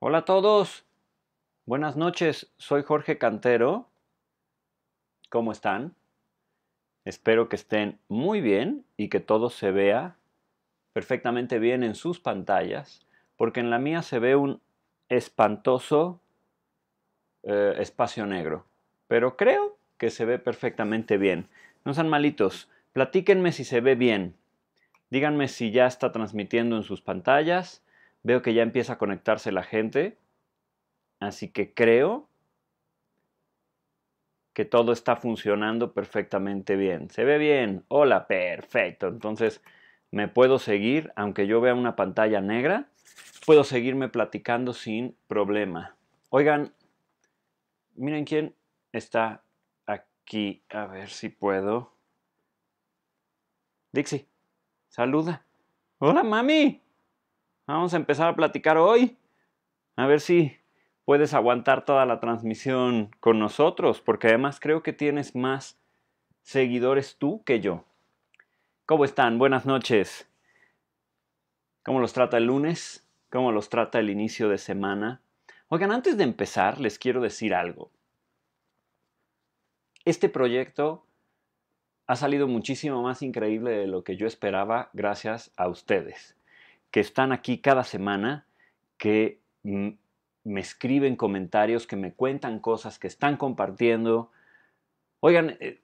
Hola a todos. Buenas noches. Soy Jorge Cantero. ¿Cómo están? Espero que estén muy bien y que todo se vea perfectamente bien en sus pantallas, porque en la mía se ve un espantoso eh, espacio negro. Pero creo que se ve perfectamente bien. No sean malitos. Platíquenme si se ve bien. Díganme si ya está transmitiendo en sus pantallas Veo que ya empieza a conectarse la gente, así que creo que todo está funcionando perfectamente bien. ¿Se ve bien? Hola, perfecto. Entonces me puedo seguir, aunque yo vea una pantalla negra, puedo seguirme platicando sin problema. Oigan, miren quién está aquí. A ver si puedo. Dixie, saluda. Hola, mami. Vamos a empezar a platicar hoy. A ver si puedes aguantar toda la transmisión con nosotros, porque además creo que tienes más seguidores tú que yo. ¿Cómo están? Buenas noches. ¿Cómo los trata el lunes? ¿Cómo los trata el inicio de semana? Oigan, antes de empezar, les quiero decir algo. Este proyecto ha salido muchísimo más increíble de lo que yo esperaba gracias a ustedes que están aquí cada semana, que me escriben comentarios, que me cuentan cosas, que están compartiendo. Oigan, eh,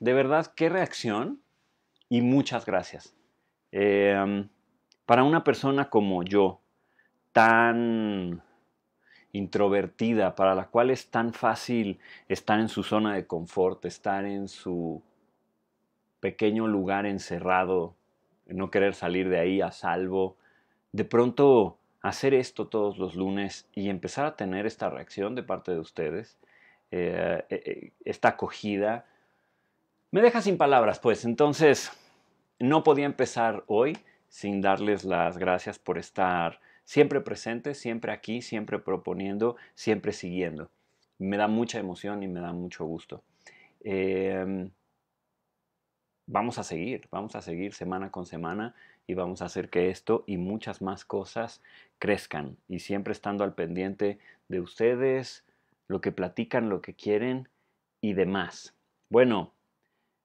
de verdad, qué reacción y muchas gracias. Em, para una persona como yo, tan introvertida, para la cual es tan fácil estar en su zona de confort, estar en su pequeño lugar encerrado, no querer salir de ahí a salvo, de pronto hacer esto todos los lunes y empezar a tener esta reacción de parte de ustedes, eh, eh, eh, esta acogida, me deja sin palabras, pues entonces no podía empezar hoy sin darles las gracias por estar siempre presentes, siempre aquí, siempre proponiendo, siempre siguiendo. Me da mucha emoción y me da mucho gusto vamos a seguir, vamos a seguir semana con semana y vamos a hacer que esto y muchas más cosas crezcan. Y siempre estando al pendiente de ustedes, lo que platican, lo que quieren y demás. Bueno,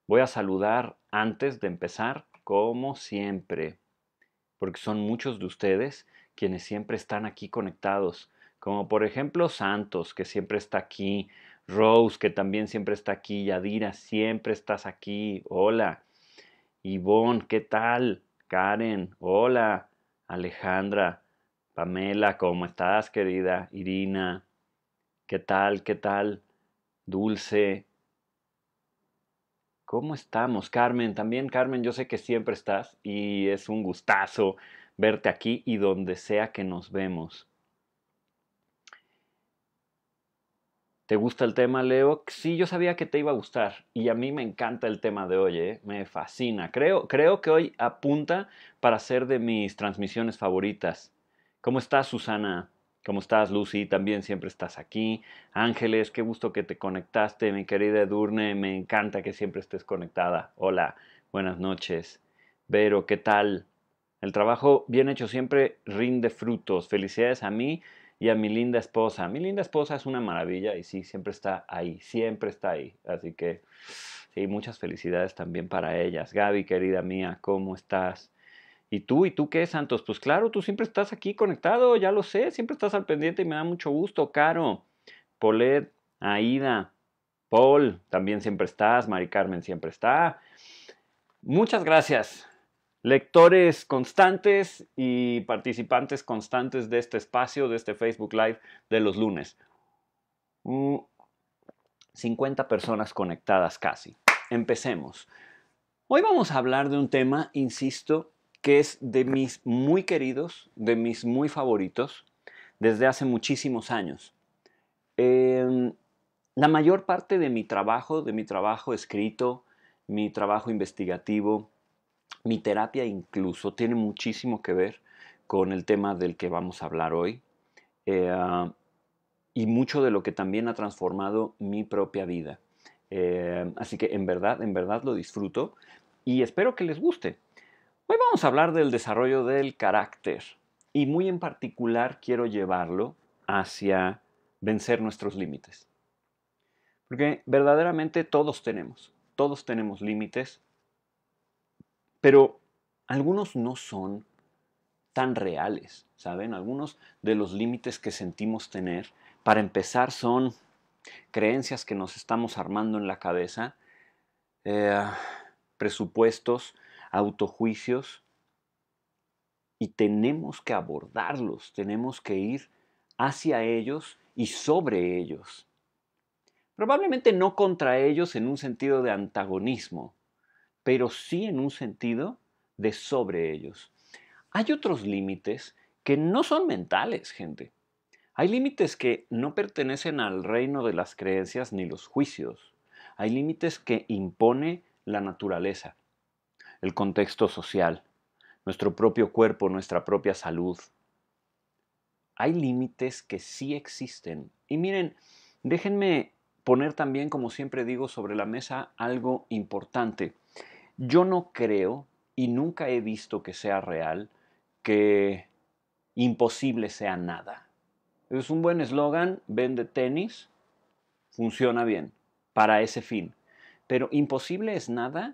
voy a saludar antes de empezar, como siempre, porque son muchos de ustedes quienes siempre están aquí conectados, como por ejemplo Santos, que siempre está aquí Rose, que también siempre está aquí, Yadira, siempre estás aquí, hola. Ivonne, ¿qué tal? Karen, hola. Alejandra, Pamela, ¿cómo estás, querida? Irina, ¿qué tal? ¿Qué tal? Dulce. ¿Cómo estamos? Carmen, también Carmen, yo sé que siempre estás y es un gustazo verte aquí y donde sea que nos vemos. ¿Te gusta el tema, Leo? Sí, yo sabía que te iba a gustar y a mí me encanta el tema de hoy, ¿eh? me fascina. Creo, creo que hoy apunta para ser de mis transmisiones favoritas. ¿Cómo estás, Susana? ¿Cómo estás, Lucy? También siempre estás aquí. Ángeles, qué gusto que te conectaste, mi querida Edurne, me encanta que siempre estés conectada. Hola, buenas noches. Vero, ¿qué tal? El trabajo bien hecho siempre rinde frutos. Felicidades a mí y a mi linda esposa. Mi linda esposa es una maravilla y sí, siempre está ahí, siempre está ahí. Así que sí, muchas felicidades también para ellas. Gaby, querida mía, ¿cómo estás? ¿Y tú? ¿Y tú qué, Santos? Pues claro, tú siempre estás aquí conectado, ya lo sé, siempre estás al pendiente y me da mucho gusto, Caro. Polet, Aida, Paul, también siempre estás, Mari Carmen siempre está. Muchas gracias lectores constantes y participantes constantes de este espacio, de este Facebook Live de los lunes. 50 mm, personas conectadas casi. Empecemos. Hoy vamos a hablar de un tema, insisto, que es de mis muy queridos, de mis muy favoritos, desde hace muchísimos años. Em, la mayor parte de mi trabajo, de mi trabajo escrito, mi trabajo investigativo, mi terapia incluso tiene muchísimo que ver con el tema del que vamos a hablar hoy eh, y mucho de lo que también ha transformado mi propia vida. Eh, así que en verdad, en verdad lo disfruto y espero que les guste. Hoy vamos a hablar del desarrollo del carácter y muy en particular quiero llevarlo hacia vencer nuestros límites. Porque verdaderamente todos tenemos, todos tenemos límites pero algunos no son tan reales, ¿saben? Algunos de los límites que sentimos tener, para empezar, son creencias que nos estamos armando en la cabeza, eh, presupuestos, autojuicios, y tenemos que abordarlos, tenemos que ir hacia ellos y sobre ellos. Probablemente no contra ellos en un sentido de antagonismo, pero sí en un sentido de sobre ellos. Hay otros límites que no son mentales, gente. Hay límites que no pertenecen al reino de las creencias ni los juicios. Hay límites que impone la naturaleza, el contexto social, nuestro propio cuerpo, nuestra propia salud. Hay límites que sí existen. Y miren, déjenme poner también, como siempre digo, sobre la mesa algo importante. Yo no creo y nunca he visto que sea real que imposible sea nada. Es un buen eslogan, vende tenis, funciona bien para ese fin. Pero imposible es nada,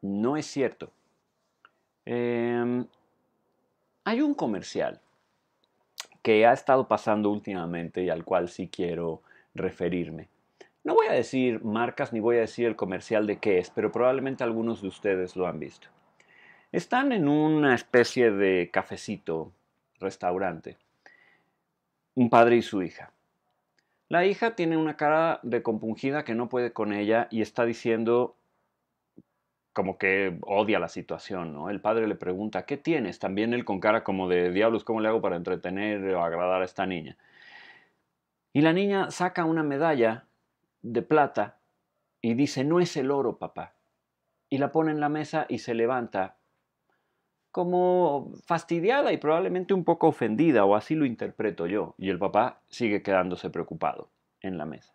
no es cierto. Em, hay un comercial que ha estado pasando últimamente y al cual sí quiero referirme. No voy a decir marcas ni voy a decir el comercial de qué es, pero probablemente algunos de ustedes lo han visto. Están en una especie de cafecito, restaurante, un padre y su hija. La hija tiene una cara de compungida que no puede con ella y está diciendo como que odia la situación, ¿no? El padre le pregunta, ¿qué tienes? También él con cara como de, diablos, ¿cómo le hago para entretener o agradar a esta niña? Y la niña saca una medalla de plata y dice, no es el oro, papá. Y la pone en la mesa y se levanta como fastidiada y probablemente un poco ofendida, o así lo interpreto yo, y el papá sigue quedándose preocupado en la mesa.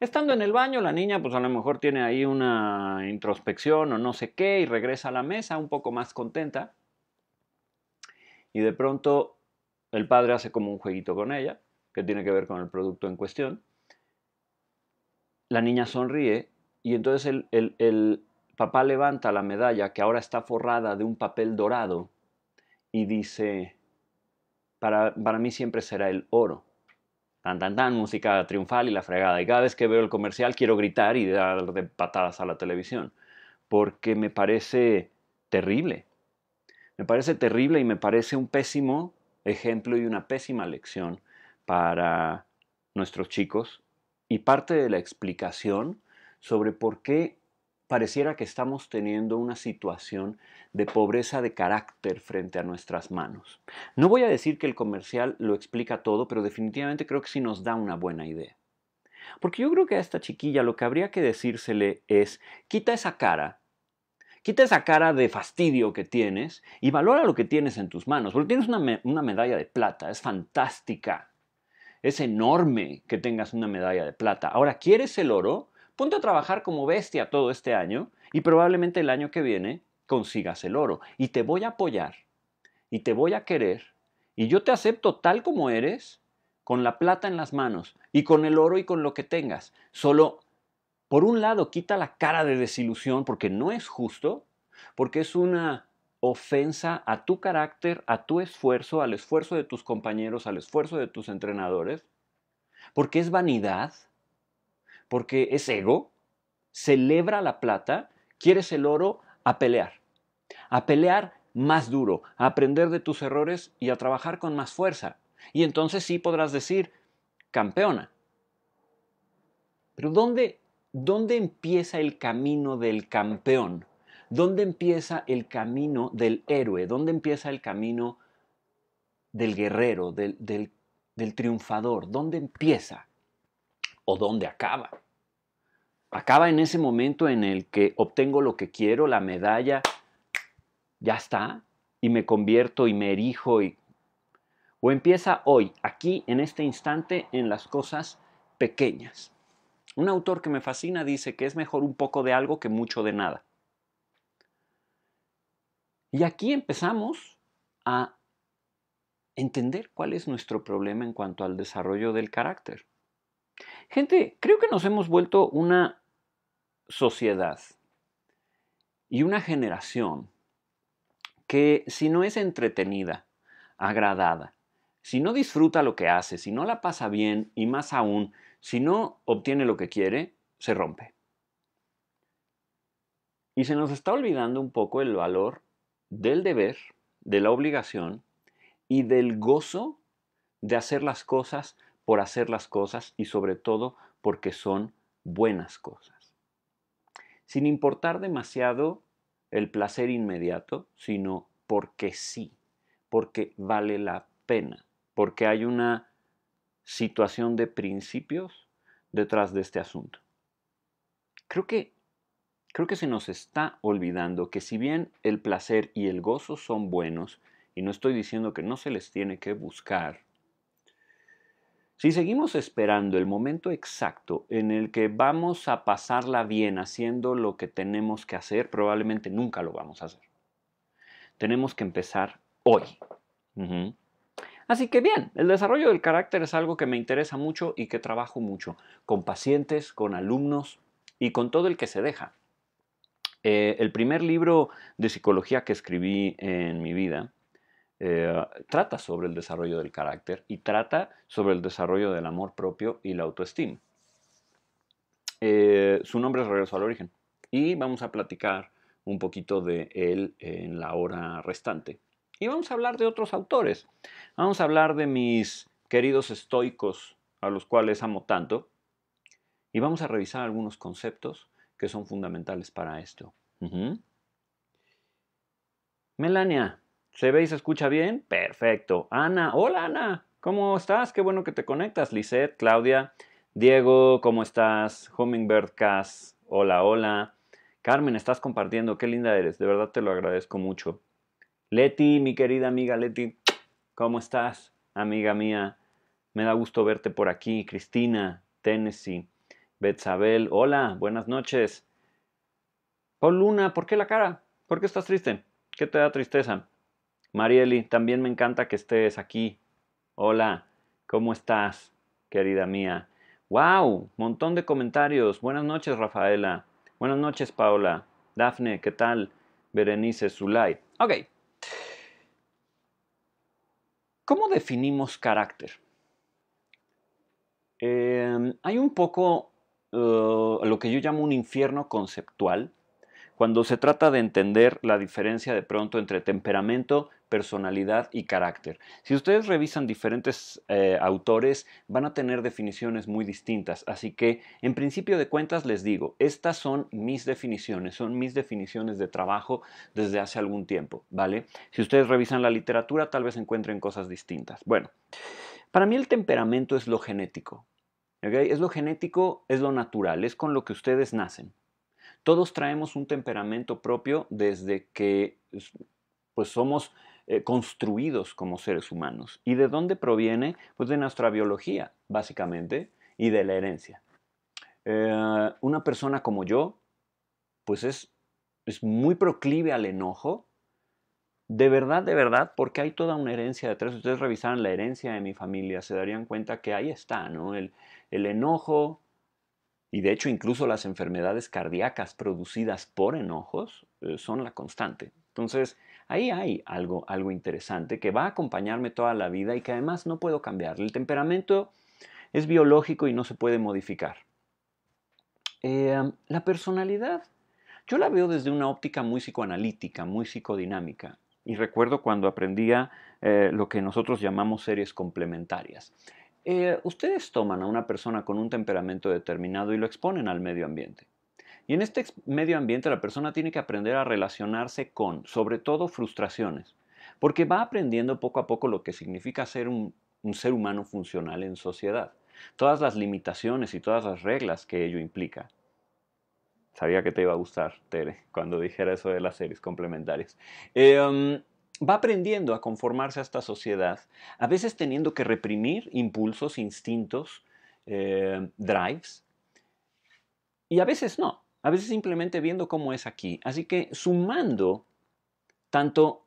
Estando en el baño, la niña pues a lo mejor tiene ahí una introspección o no sé qué y regresa a la mesa un poco más contenta. Y de pronto el padre hace como un jueguito con ella, que tiene que ver con el producto en cuestión la niña sonríe y entonces el, papá levanta la medalla que ahora está forrada de un papel dorado y dice, para, para, mí siempre será el oro. Tan, tan, tan, música triunfal y la fregada. Y cada vez que veo el comercial quiero gritar y darle de patadas a la televisión, porque me parece terrible. Me parece terrible y me parece un pésimo ejemplo y una pésima lección para nuestros chicos y parte de la explicación sobre por qué pareciera que estamos teniendo una situación de pobreza de carácter frente a nuestras manos. No voy a decir que el comercial lo explica todo, pero definitivamente creo que sí nos da una buena idea. Porque yo creo que a esta chiquilla lo que habría que decírsele es, quita esa cara, quita esa cara de fastidio que tienes y valora lo que tienes en tus manos, porque tienes una, una medalla de plata, es fantástica, es enorme que tengas una medalla de plata. Ahora, ¿quieres el oro? Ponte a trabajar como bestia todo este año y probablemente el año que viene consigas el oro. Y te voy a apoyar y te voy a querer y yo te acepto tal como eres, con la plata en las manos y con el oro y con lo que tengas. Solo, por un lado, quita la cara de desilusión porque no es justo, porque es una ofensa a tu carácter, a tu esfuerzo, al esfuerzo de tus compañeros, al esfuerzo de tus entrenadores, porque es vanidad, porque es ego, celebra la plata, quieres el oro a pelear, a pelear más duro, a aprender de tus errores y a trabajar con más fuerza. Y entonces sí podrás decir, campeona. Pero ¿dónde, dónde empieza el camino del campeón? ¿Dónde empieza el camino del héroe? ¿Dónde empieza el camino del guerrero, del, triunfador? ¿Dónde empieza? ¿O dónde acaba? Acaba en ese momento en el que obtengo lo que quiero, la medalla, ya está, y me convierto y me erijo y o empieza hoy, aquí, en este instante, en las cosas pequeñas. Un autor que me fascina dice que es mejor un poco de algo que mucho de nada. Y aquí empezamos a entender cuál es nuestro problema en cuanto al desarrollo del carácter. Gente, creo que nos hemos vuelto una sociedad y una generación que si no es entretenida, agradada, si no disfruta lo que hace, si no la pasa bien y más aún, si no obtiene lo que quiere, se rompe. Y se nos está olvidando un poco el valor del deber, de la obligación y del gozo de hacer las cosas por hacer las cosas y sobre todo porque son buenas cosas. Sin importar demasiado el placer inmediato, sino porque sí, porque vale la pena, porque hay una situación de principios detrás de este asunto. Creo que Creo que se nos está olvidando que si bien el placer y el gozo son buenos, y no estoy diciendo que no se les tiene que buscar, si seguimos esperando el momento exacto en el que vamos a pasarla bien haciendo lo que tenemos que hacer, probablemente nunca lo vamos a hacer. Tenemos que empezar hoy. Así que bien, el desarrollo del carácter es algo que me interesa mucho y que trabajo mucho, con pacientes, con alumnos y con todo el que se deja. Eh, el primer libro de psicología que escribí en mi vida eh, trata sobre el desarrollo del carácter y trata sobre el desarrollo del amor propio y la autoestima. Eh, su nombre es Regreso al Origen y vamos a platicar un poquito de él en la hora restante. Y vamos a hablar de otros autores. Vamos a hablar de mis queridos estoicos a los cuales amo tanto. Y vamos a revisar algunos conceptos que son fundamentales para esto. Melania, ¿se ve y se escucha bien? Perfecto. Ana, hola Ana, ¿cómo estás? Qué bueno que te conectas. Lisette, Claudia, Diego, ¿cómo estás? Hummingbird Cass, hola, hola. Carmen, estás compartiendo, qué linda eres, de verdad te lo agradezco mucho. Leti, mi querida amiga Leti, ¿cómo estás? Amiga mía, me da gusto verte por aquí. Cristina, Tennessee. Betsabel, hola, buenas noches. Paul Luna, ¿por qué la cara? ¿Por qué estás triste? ¿Qué te da tristeza? Marieli, también me encanta que estés aquí. Hola, ¿cómo estás, querida mía? ¡Wow! Montón de comentarios. Buenas noches, Rafaela. Buenas noches, Paula. Dafne, ¿qué tal? Berenice Zulay. Ok. ¿Cómo definimos carácter? Em, hay un poco eh, lo que yo llamo un infierno conceptual, cuando se trata de entender la diferencia de pronto entre temperamento, personalidad y carácter. Si ustedes revisan diferentes eh, autores, van a tener definiciones muy distintas, así que en principio de cuentas les digo, estas son mis definiciones, son mis definiciones de trabajo desde hace algún tiempo, ¿vale? Si ustedes revisan la literatura, tal vez encuentren cosas distintas. Bueno, para mí el temperamento es lo genético, es lo genético, es lo natural, es con lo que ustedes nacen. Todos traemos un temperamento propio desde que pues, somos eh, construidos como seres humanos. ¿Y de dónde proviene? Pues de nuestra biología, básicamente, y de la herencia. Eh, una persona como yo, pues es, es muy proclive al enojo, de verdad, de verdad, porque hay toda una herencia detrás. Si ustedes revisaran la herencia de mi familia, se darían cuenta que ahí está, ¿no? El, el enojo y de hecho incluso las enfermedades cardíacas producidas por enojos eh, son la constante. Entonces, ahí hay algo, algo interesante que va a acompañarme toda la vida y que además no puedo cambiar. El temperamento es biológico y no se puede modificar. Eh, la personalidad, yo la veo desde una óptica muy psicoanalítica, muy psicodinámica. Y recuerdo cuando aprendía eh, lo que nosotros llamamos series complementarias. Eh, ustedes toman a una persona con un temperamento determinado y lo exponen al medio ambiente. Y en este medio ambiente la persona tiene que aprender a relacionarse con, sobre todo, frustraciones, porque va aprendiendo poco a poco lo que significa ser un, ser humano funcional en sociedad, todas las limitaciones y todas las reglas que ello implica. Sabía que te iba a gustar, Tere, cuando dijera eso de las series complementarias. Eh, um, va aprendiendo a conformarse a esta sociedad, a veces teniendo que reprimir impulsos, instintos, eh, drives, y a veces no, a veces simplemente viendo cómo es aquí. Así que sumando tanto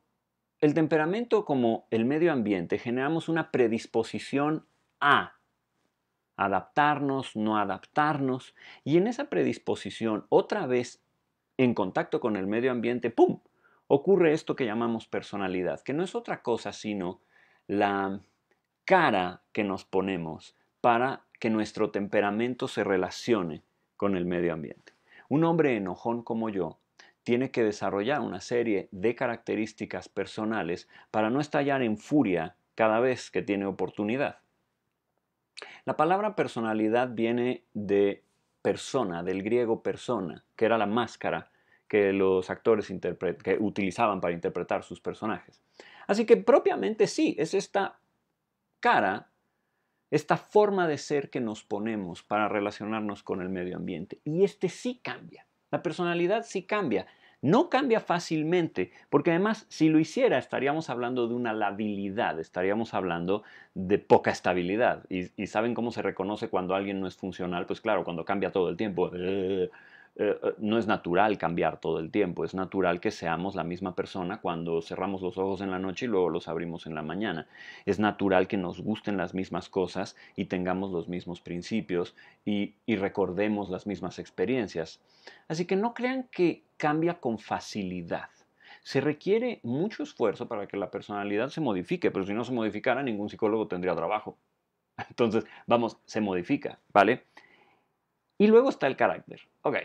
el temperamento como el medio ambiente, generamos una predisposición a adaptarnos, no adaptarnos, y en esa predisposición, otra vez en contacto con el medio ambiente, ¡pum! ocurre esto que llamamos personalidad, que no es otra cosa sino la cara que nos ponemos para que nuestro temperamento se relacione con el medio ambiente. Un hombre enojón como yo tiene que desarrollar una serie de características personales para no estallar en furia cada vez que tiene oportunidad. La palabra personalidad viene de persona, del griego persona, que era la máscara que los actores que utilizaban para interpretar sus personajes. Así que propiamente sí, es esta cara, esta forma de ser que nos ponemos para relacionarnos con el medio ambiente. Y este sí cambia, la personalidad sí cambia. No cambia fácilmente, porque además si lo hiciera estaríamos hablando de una labilidad, estaríamos hablando de poca estabilidad. Y, y saben cómo se reconoce cuando alguien no es funcional, pues claro, cuando cambia todo el tiempo. Eh, eh, no es natural cambiar todo el tiempo, es natural que seamos la misma persona cuando cerramos los ojos en la noche y luego los abrimos en la mañana. Es natural que nos gusten las mismas cosas y tengamos los mismos principios y, recordemos las mismas experiencias. Así que no crean que cambia con facilidad. Se requiere mucho esfuerzo para que la personalidad se modifique, pero si no se modificara, ningún psicólogo tendría trabajo. Entonces, vamos, se modifica, ¿vale? Y luego está el carácter. Ok,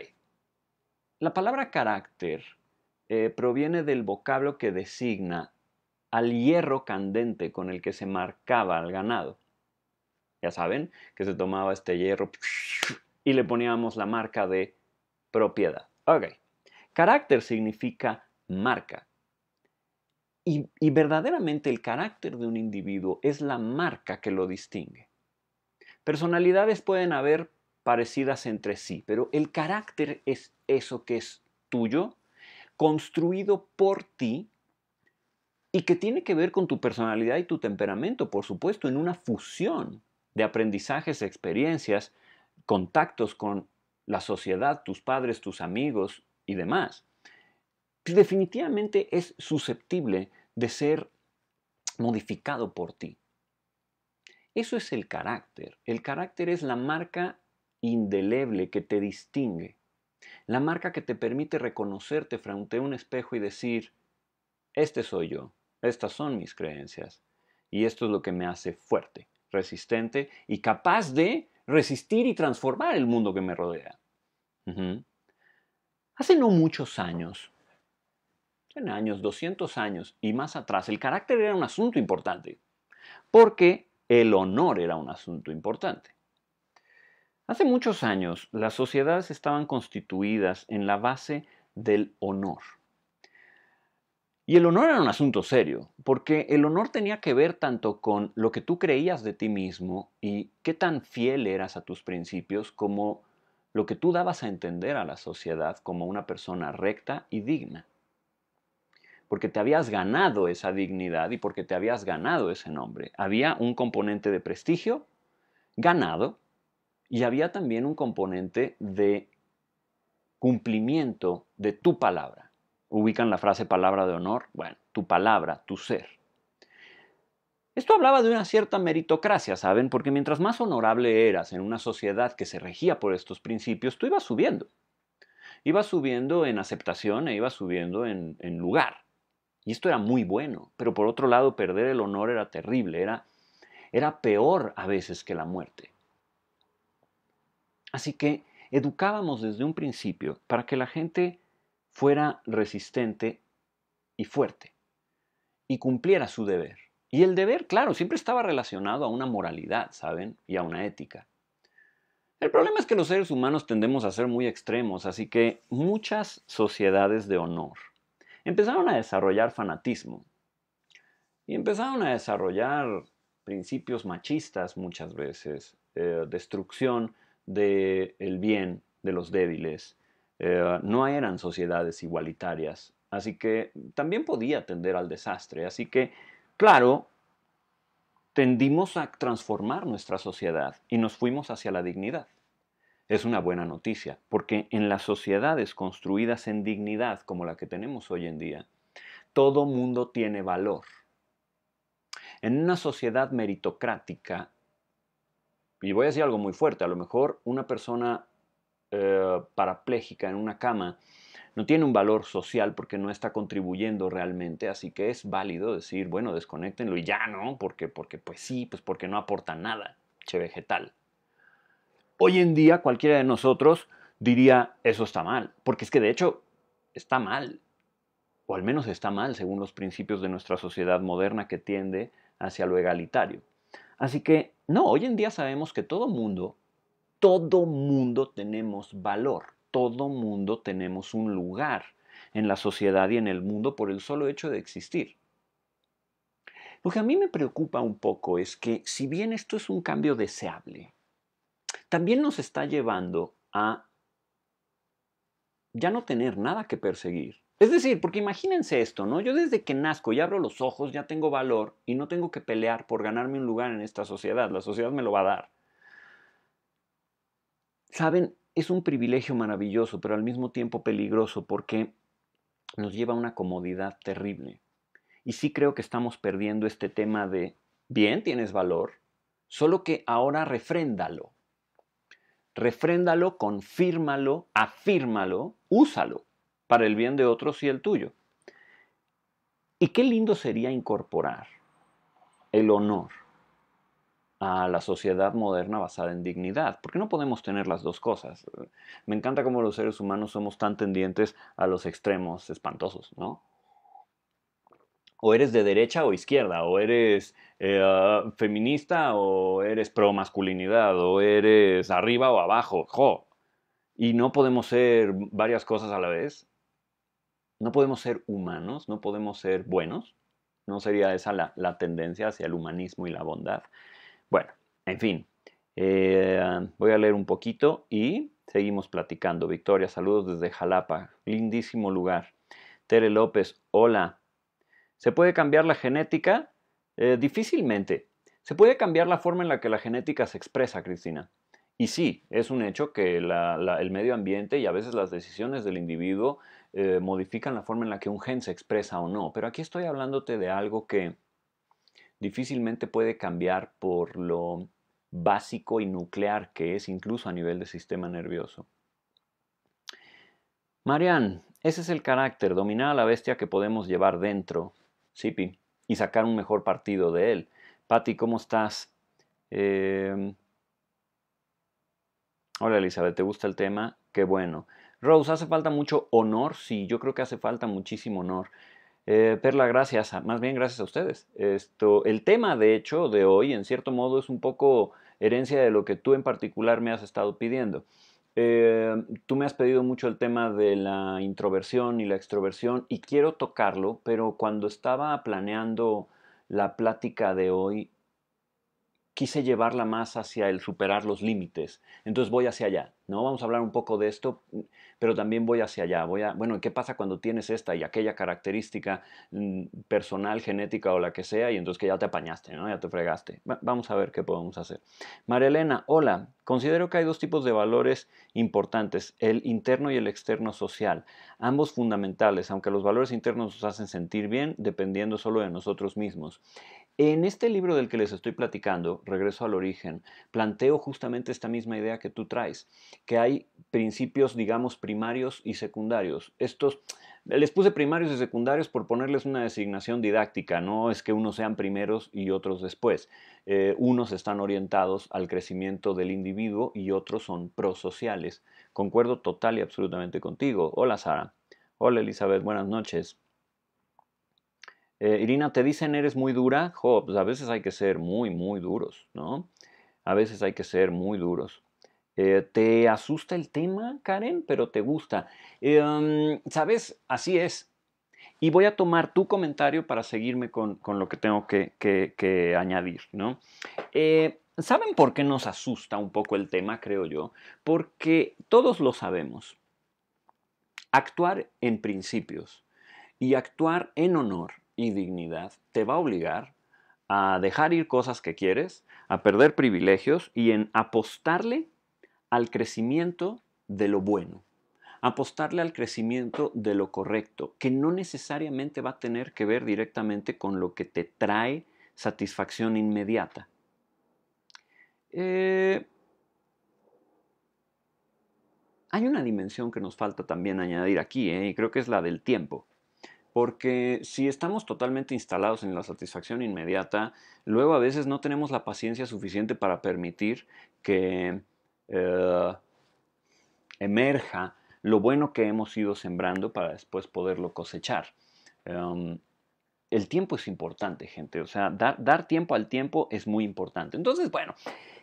la palabra carácter eh, proviene del vocablo que designa al hierro candente con el que se marcaba al ganado. Ya saben que se tomaba este hierro y le poníamos la marca de propiedad. Ok. Carácter significa marca. Y, y, verdaderamente el carácter de un individuo es la marca que lo distingue. Personalidades pueden haber, parecidas entre sí, pero el carácter es eso que es tuyo, construido por ti y que tiene que ver con tu personalidad y tu temperamento, por supuesto, en una fusión de aprendizajes, experiencias, contactos con la sociedad, tus padres, tus amigos y demás. Definitivamente es susceptible de ser modificado por ti. Eso es el carácter. El carácter es la marca indeleble que te distingue. La marca que te permite reconocerte frente a un espejo y decir, este soy yo, estas son mis creencias, y esto es lo que me hace fuerte, resistente y capaz de resistir y transformar el mundo que me rodea. Hace no muchos años, en años, 200 años y más atrás, el carácter era un asunto importante, porque el honor era un asunto importante. Hace muchos años las sociedades estaban constituidas en la base del honor. Y el honor era un asunto serio, porque el honor tenía que ver tanto con lo que tú creías de ti mismo y qué tan fiel eras a tus principios como lo que tú dabas a entender a la sociedad como una persona recta y digna. Porque te habías ganado esa dignidad y porque te habías ganado ese nombre. Había un componente de prestigio ganado y había también un componente de cumplimiento de tu palabra. Ubican la frase palabra de honor, bueno, tu palabra, tu ser. Esto hablaba de una cierta meritocracia, ¿saben? Porque mientras más honorable eras en una sociedad que se regía por estos principios, tú ibas subiendo. Ibas subiendo en aceptación e ibas subiendo en, lugar. Y esto era muy bueno, pero por otro lado perder el honor era terrible, era, era peor a veces que la muerte. Así que educábamos desde un principio para que la gente fuera resistente y fuerte y cumpliera su deber. Y el deber, claro, siempre estaba relacionado a una moralidad, ¿saben? Y a una ética. El problema es que los seres humanos tendemos a ser muy extremos, así que muchas sociedades de honor empezaron a desarrollar fanatismo y empezaron a desarrollar principios machistas muchas veces, eh, destrucción del bien de los débiles, eh, no eran sociedades igualitarias, así que también podía tender al desastre. Así que, claro, tendimos a transformar nuestra sociedad y nos fuimos hacia la dignidad. Es una buena noticia, porque en las sociedades construidas en dignidad como la que tenemos hoy en día, todo mundo tiene valor. En una sociedad meritocrática, y voy a decir algo muy fuerte, a lo mejor una persona eh, parapléjica en una cama no tiene un valor social porque no está contribuyendo realmente, así que es válido decir, bueno, desconectenlo y ya, ¿no? Porque, porque pues sí, pues porque no aporta nada, che vegetal. Hoy en día cualquiera de nosotros diría, eso está mal, porque es que de hecho está mal, o al menos está mal según los principios de nuestra sociedad moderna que tiende hacia lo egalitario. Así que no, hoy en día sabemos que todo mundo, todo mundo tenemos valor, todo mundo tenemos un lugar en la sociedad y en el mundo por el solo hecho de existir. Lo que a mí me preocupa un poco es que si bien esto es un cambio deseable, también nos está llevando a ya no tener nada que perseguir, es decir, porque imagínense esto, ¿no? Yo desde que nazco y abro los ojos ya tengo valor y no tengo que pelear por ganarme un lugar en esta sociedad, la sociedad me lo va a dar. Saben, es un privilegio maravilloso, pero al mismo tiempo peligroso porque nos lleva a una comodidad terrible. Y sí creo que estamos perdiendo este tema de, bien, tienes valor, solo que ahora refréndalo. Refréndalo, confírmalo, afírmalo, úsalo para el bien de otros y el tuyo. Y qué lindo sería incorporar el honor a la sociedad moderna basada en dignidad, porque no podemos tener las dos cosas. Me encanta cómo los seres humanos somos tan tendientes a los extremos espantosos, ¿no? O eres de derecha o izquierda, o eres eh, ah, feminista o eres pro masculinidad, o eres arriba o abajo, ¡jo! Y no podemos ser varias cosas a la vez no podemos ser humanos, no podemos ser buenos. No sería esa la, tendencia hacia el humanismo y la bondad. Bueno, en fin, eh, voy a leer un poquito y seguimos platicando. Victoria, saludos desde Jalapa, lindísimo lugar. Tere López, hola. ¿Se puede cambiar la genética? Eh, difícilmente. Se puede cambiar la forma en la que la genética se expresa, Cristina. Y sí, es un hecho que el medio ambiente y a veces las decisiones del individuo eh, modifican la forma en la que un gen se expresa o no, pero aquí estoy hablándote de algo que difícilmente puede cambiar por lo básico y nuclear que es incluso a nivel de sistema nervioso. Marian. ese es el carácter, dominar a la bestia que podemos llevar dentro, Sipi, y sacar un mejor partido de él. Patti, ¿cómo estás? Eh, hola Elizabeth, ¿te gusta el tema? Qué bueno. Rose, hace falta mucho honor, sí, yo creo que hace falta muchísimo honor. Eh, Perla, gracias, ah, más bien gracias a ustedes. Esto, el tema, de hecho, de hoy, en cierto modo, es un poco herencia de lo que tú en particular me has estado pidiendo. Eh, tú me has pedido mucho el tema de la introversión y la extroversión y quiero tocarlo, pero cuando estaba planeando la plática de hoy, quise llevarla más hacia el superar los límites. Entonces voy hacia allá, ¿no? Vamos a hablar un poco de esto, mm, pero también voy hacia allá. Voy a, bueno, ¿qué pasa cuando tienes esta y aquella característica mm, personal, genética o la que sea? Y entonces que ya te apañaste, ¿no? Ya te fregaste. vamos a ver qué podemos hacer. María Elena, hola. Considero que hay dos tipos de valores importantes, el interno y el externo social, ambos fundamentales, aunque los valores internos nos hacen sentir bien dependiendo solo de nosotros mismos. En este libro del que les estoy platicando, Regreso al Origen, planteo justamente esta misma idea que tú traes, que hay principios, digamos, primarios y secundarios. Estos, les puse primarios y secundarios por ponerles una designación didáctica, no es que unos sean primeros y otros después. Eh, unos están orientados al crecimiento del individuo y otros son prosociales. Concuerdo total y absolutamente contigo. Hola Sara. Hola Elizabeth, buenas noches. Eh, Irina, te dicen eres muy dura. Jo, pues, a veces hay que ser muy, muy duros, ¿no? A veces hay que ser muy duros. Eh, ¿Te asusta el tema, Karen? Pero te gusta. Em, Sabes, así es. Y voy a tomar tu comentario para seguirme con, lo que tengo que, que añadir, ¿no? Eh, ¿Saben por qué nos asusta un poco el tema, creo yo? Porque todos lo sabemos. Actuar en principios y actuar en honor y dignidad te va a obligar a dejar ir cosas que quieres, a perder privilegios y en apostarle al crecimiento de lo bueno, apostarle al crecimiento de lo correcto, que no necesariamente va a tener que ver directamente con lo que te trae satisfacción inmediata. Eh, hay una dimensión que nos falta también añadir aquí, eh, y creo que es la del tiempo porque si estamos totalmente instalados en la satisfacción inmediata, luego a veces no tenemos la paciencia suficiente para permitir que eh, emerja lo bueno que hemos ido sembrando para después poderlo cosechar. Em, el tiempo es importante, gente. O sea, dar, dar, tiempo al tiempo es muy importante. Entonces, bueno,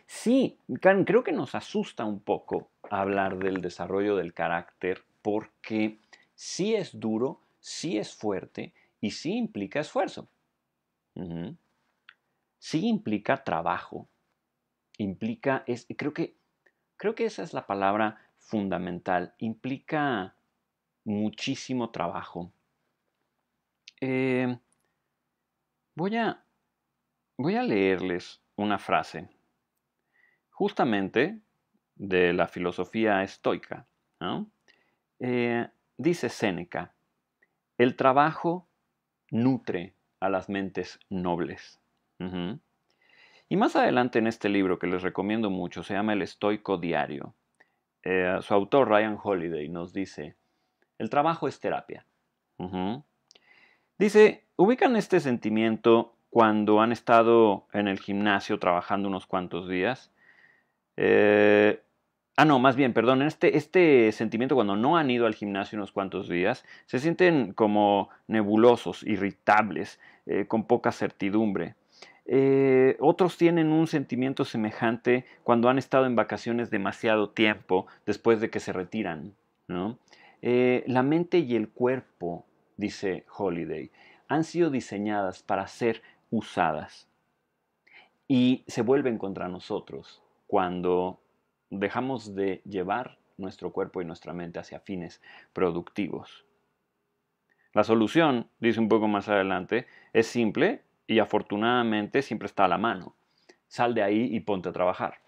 sí, Karen, creo que nos asusta un poco hablar del desarrollo del carácter porque sí es duro sí es fuerte y sí implica esfuerzo. Sí implica trabajo. Implica, es, creo, que, creo que esa es la palabra fundamental. Implica muchísimo trabajo. Eh, voy, a, leerles una frase, justamente de la filosofía estoica. Eh, dice Séneca, el trabajo nutre a las mentes nobles. Y más adelante en este libro que les recomiendo mucho, se llama El Estoico Diario, eh, su autor Ryan Holiday nos dice, el trabajo es terapia. Dice, ubican este sentimiento cuando han estado en el gimnasio trabajando unos cuantos días. Eh, Ah, no, más bien, perdón, este, este, sentimiento cuando no han ido al gimnasio unos cuantos días, se sienten como nebulosos, irritables, eh, con poca certidumbre. Eh, otros tienen un sentimiento semejante cuando han estado en vacaciones demasiado tiempo después de que se retiran. ¿no? Eh, la mente y el cuerpo, dice Holiday, han sido diseñadas para ser usadas y se vuelven contra nosotros cuando dejamos de llevar nuestro cuerpo y nuestra mente hacia fines productivos. La solución, dice un poco más adelante, es simple y afortunadamente siempre está a la mano. Sal de ahí y ponte a trabajar.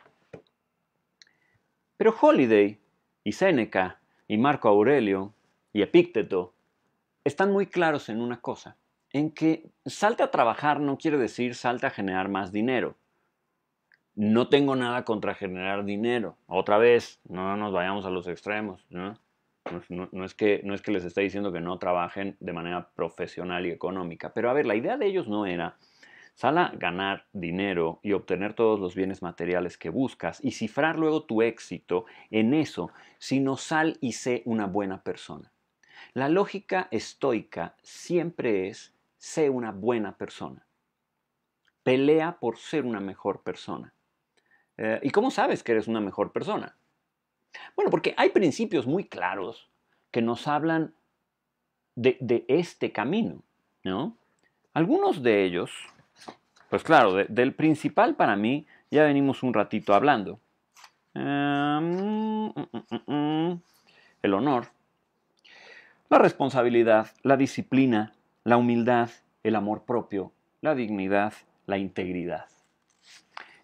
Pero Holiday y Séneca y Marco Aurelio y Epícteto están muy claros en una cosa, en que salte a trabajar no quiere decir salte a generar más dinero. No tengo nada contra generar dinero. Otra vez, no nos vayamos a los extremos. ¿no? es que, es que les esté diciendo que no trabajen de manera profesional y económica. Pero a ver, la idea de ellos no era sala, ganar dinero y obtener todos los bienes materiales que buscas y cifrar luego tu éxito en eso, sino sal y sé una buena persona. La lógica estoica siempre es sé una buena persona. Pelea por ser una mejor persona. Eh, ¿Y cómo sabes que eres una mejor persona? Bueno, porque hay principios muy claros que nos hablan de, este camino, ¿no? Algunos de ellos, pues claro, del principal para mí ya venimos un ratito hablando. Em, mm, mm, mm, el honor, la responsabilidad, la disciplina, la humildad, el amor propio, la dignidad, la integridad.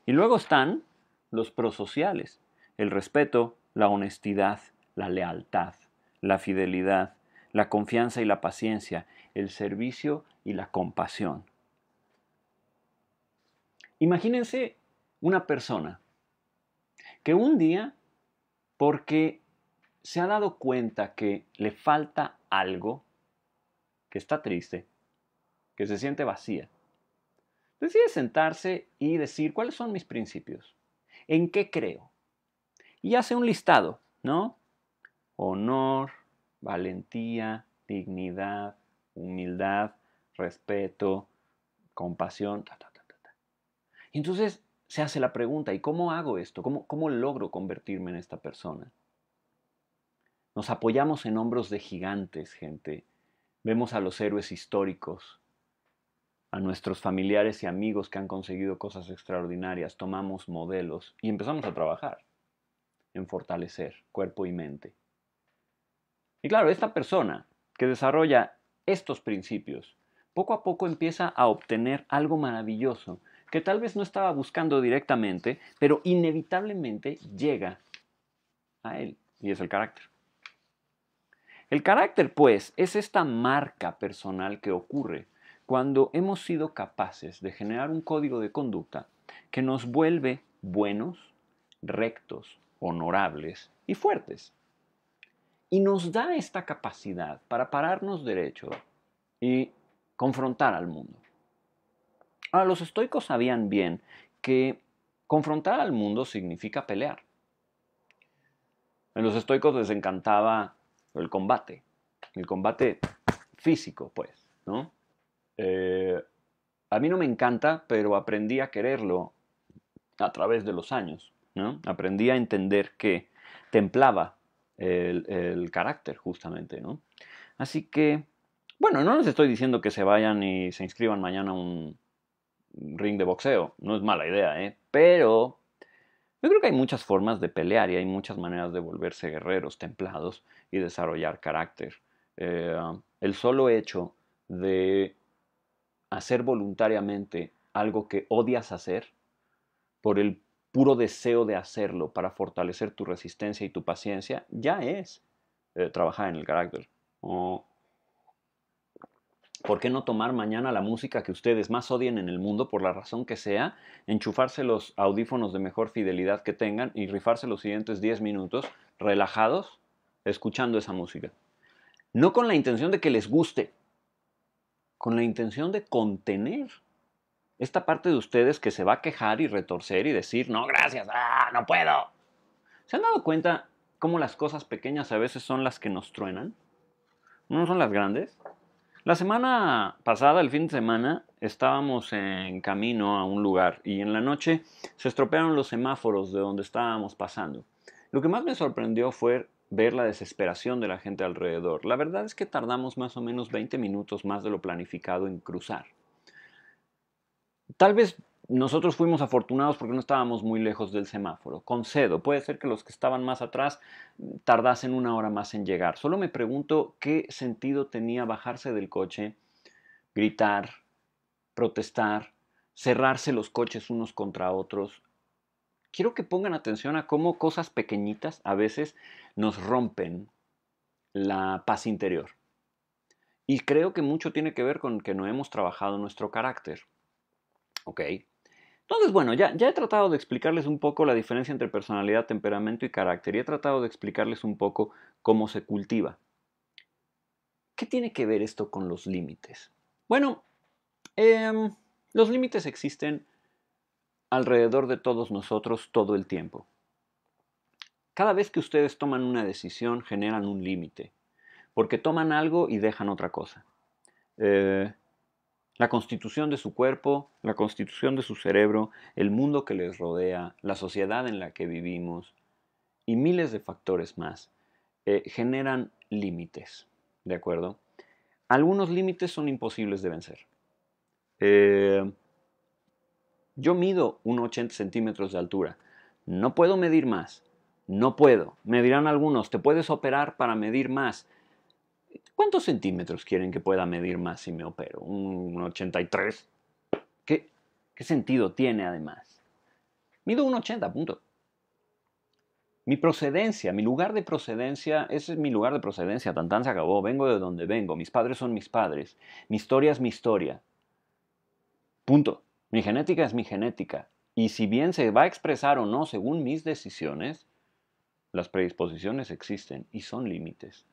Y luego están los prosociales, el respeto, la honestidad, la lealtad, la fidelidad, la confianza y la paciencia, el servicio y la compasión. Imagínense una persona que un día, porque se ha dado cuenta que le falta algo, que está triste, que se siente vacía, decide sentarse y decir cuáles son mis principios, ¿En qué creo? Y hace un listado, ¿no? Honor, valentía, dignidad, humildad, respeto, compasión. y entonces se hace la pregunta, ¿y cómo hago esto? ¿Cómo logro convertirme en esta persona? Nos apoyamos en hombros de gigantes, gente. Vemos a los héroes históricos, a nuestros familiares y amigos que han conseguido cosas extraordinarias, tomamos modelos y empezamos a trabajar en fortalecer cuerpo y mente. Y claro, esta persona que desarrolla estos principios, poco a poco empieza a obtener algo maravilloso que tal vez no estaba buscando directamente, pero inevitablemente llega a él, y es el carácter. El carácter, pues, es esta marca personal que ocurre cuando hemos sido capaces de generar un código de conducta que nos vuelve buenos, rectos, honorables y fuertes. Y nos da esta capacidad para pararnos derecho y confrontar al mundo. Ahora, los estoicos sabían bien que confrontar al mundo significa pelear. A los estoicos les encantaba el combate, el combate físico, pues, ¿no? Eh, a mí no me encanta, pero aprendí a quererlo a través de los años. ¿no? Aprendí a entender que templaba el, carácter, justamente. ¿no? Así que, bueno, no les estoy diciendo que se vayan y se inscriban mañana a un ring de boxeo. No es mala idea, ¿eh? Pero yo creo que hay muchas formas de pelear y hay muchas maneras de volverse guerreros templados y desarrollar carácter. Eh, el solo hecho de hacer voluntariamente algo que odias hacer por el puro deseo de hacerlo para fortalecer tu resistencia y tu paciencia, ya es eh, trabajar en el carácter. ¿Por qué no tomar mañana la música que ustedes más odien en el mundo, por la razón que sea, enchufarse los audífonos de mejor fidelidad que tengan y rifarse los siguientes 10 minutos relajados escuchando esa música? No con la intención de que les guste, con la intención de contener esta parte de ustedes que se va a quejar y retorcer y decir, no, gracias, ah, no puedo. ¿Se han dado cuenta cómo las cosas pequeñas a veces son las que nos truenan? ¿No son las grandes? La semana pasada, el fin de semana, estábamos en camino a un lugar y en la noche se estropearon los semáforos de donde estábamos pasando. Lo que más me sorprendió fue ver la desesperación de la gente alrededor. La verdad es que tardamos más o menos 20 minutos más de lo planificado en cruzar. Tal vez nosotros fuimos afortunados porque no estábamos muy lejos del semáforo. Concedo, puede ser que los que estaban más atrás tardasen una hora más en llegar. Solo me pregunto qué sentido tenía bajarse del coche, gritar, protestar, cerrarse los coches unos contra otros, quiero que pongan atención a cómo cosas pequeñitas a veces nos rompen la paz interior. Y creo que mucho tiene que ver con que no hemos trabajado nuestro carácter. ¿Ok? Entonces, bueno, ya, ya he tratado de explicarles un poco la diferencia entre personalidad, temperamento y carácter. Y he tratado de explicarles un poco cómo se cultiva. ¿Qué tiene que ver esto con los límites? Bueno, em, los límites existen alrededor de todos nosotros todo el tiempo. Cada vez que ustedes toman una decisión generan un límite, porque toman algo y dejan otra cosa. Eh, la constitución de su cuerpo, la constitución de su cerebro, el mundo que les rodea, la sociedad en la que vivimos y miles de factores más eh, generan límites, ¿de acuerdo? Algunos límites son imposibles de vencer. Eh, yo mido 1,80 centímetros de altura. No puedo medir más. No puedo. Me dirán algunos, te puedes operar para medir más. ¿Cuántos centímetros quieren que pueda medir más si me opero? ¿Un 83? ¿Qué, qué sentido tiene además? Mido 1,80. punto. Mi procedencia, mi lugar de procedencia, ese es mi lugar de procedencia, tan tan se acabó, vengo de donde vengo, mis padres son mis padres, mi historia es mi historia. Punto. Mi genética es mi genética. Y si bien se va a expresar o no según mis decisiones, las predisposiciones existen y son límites.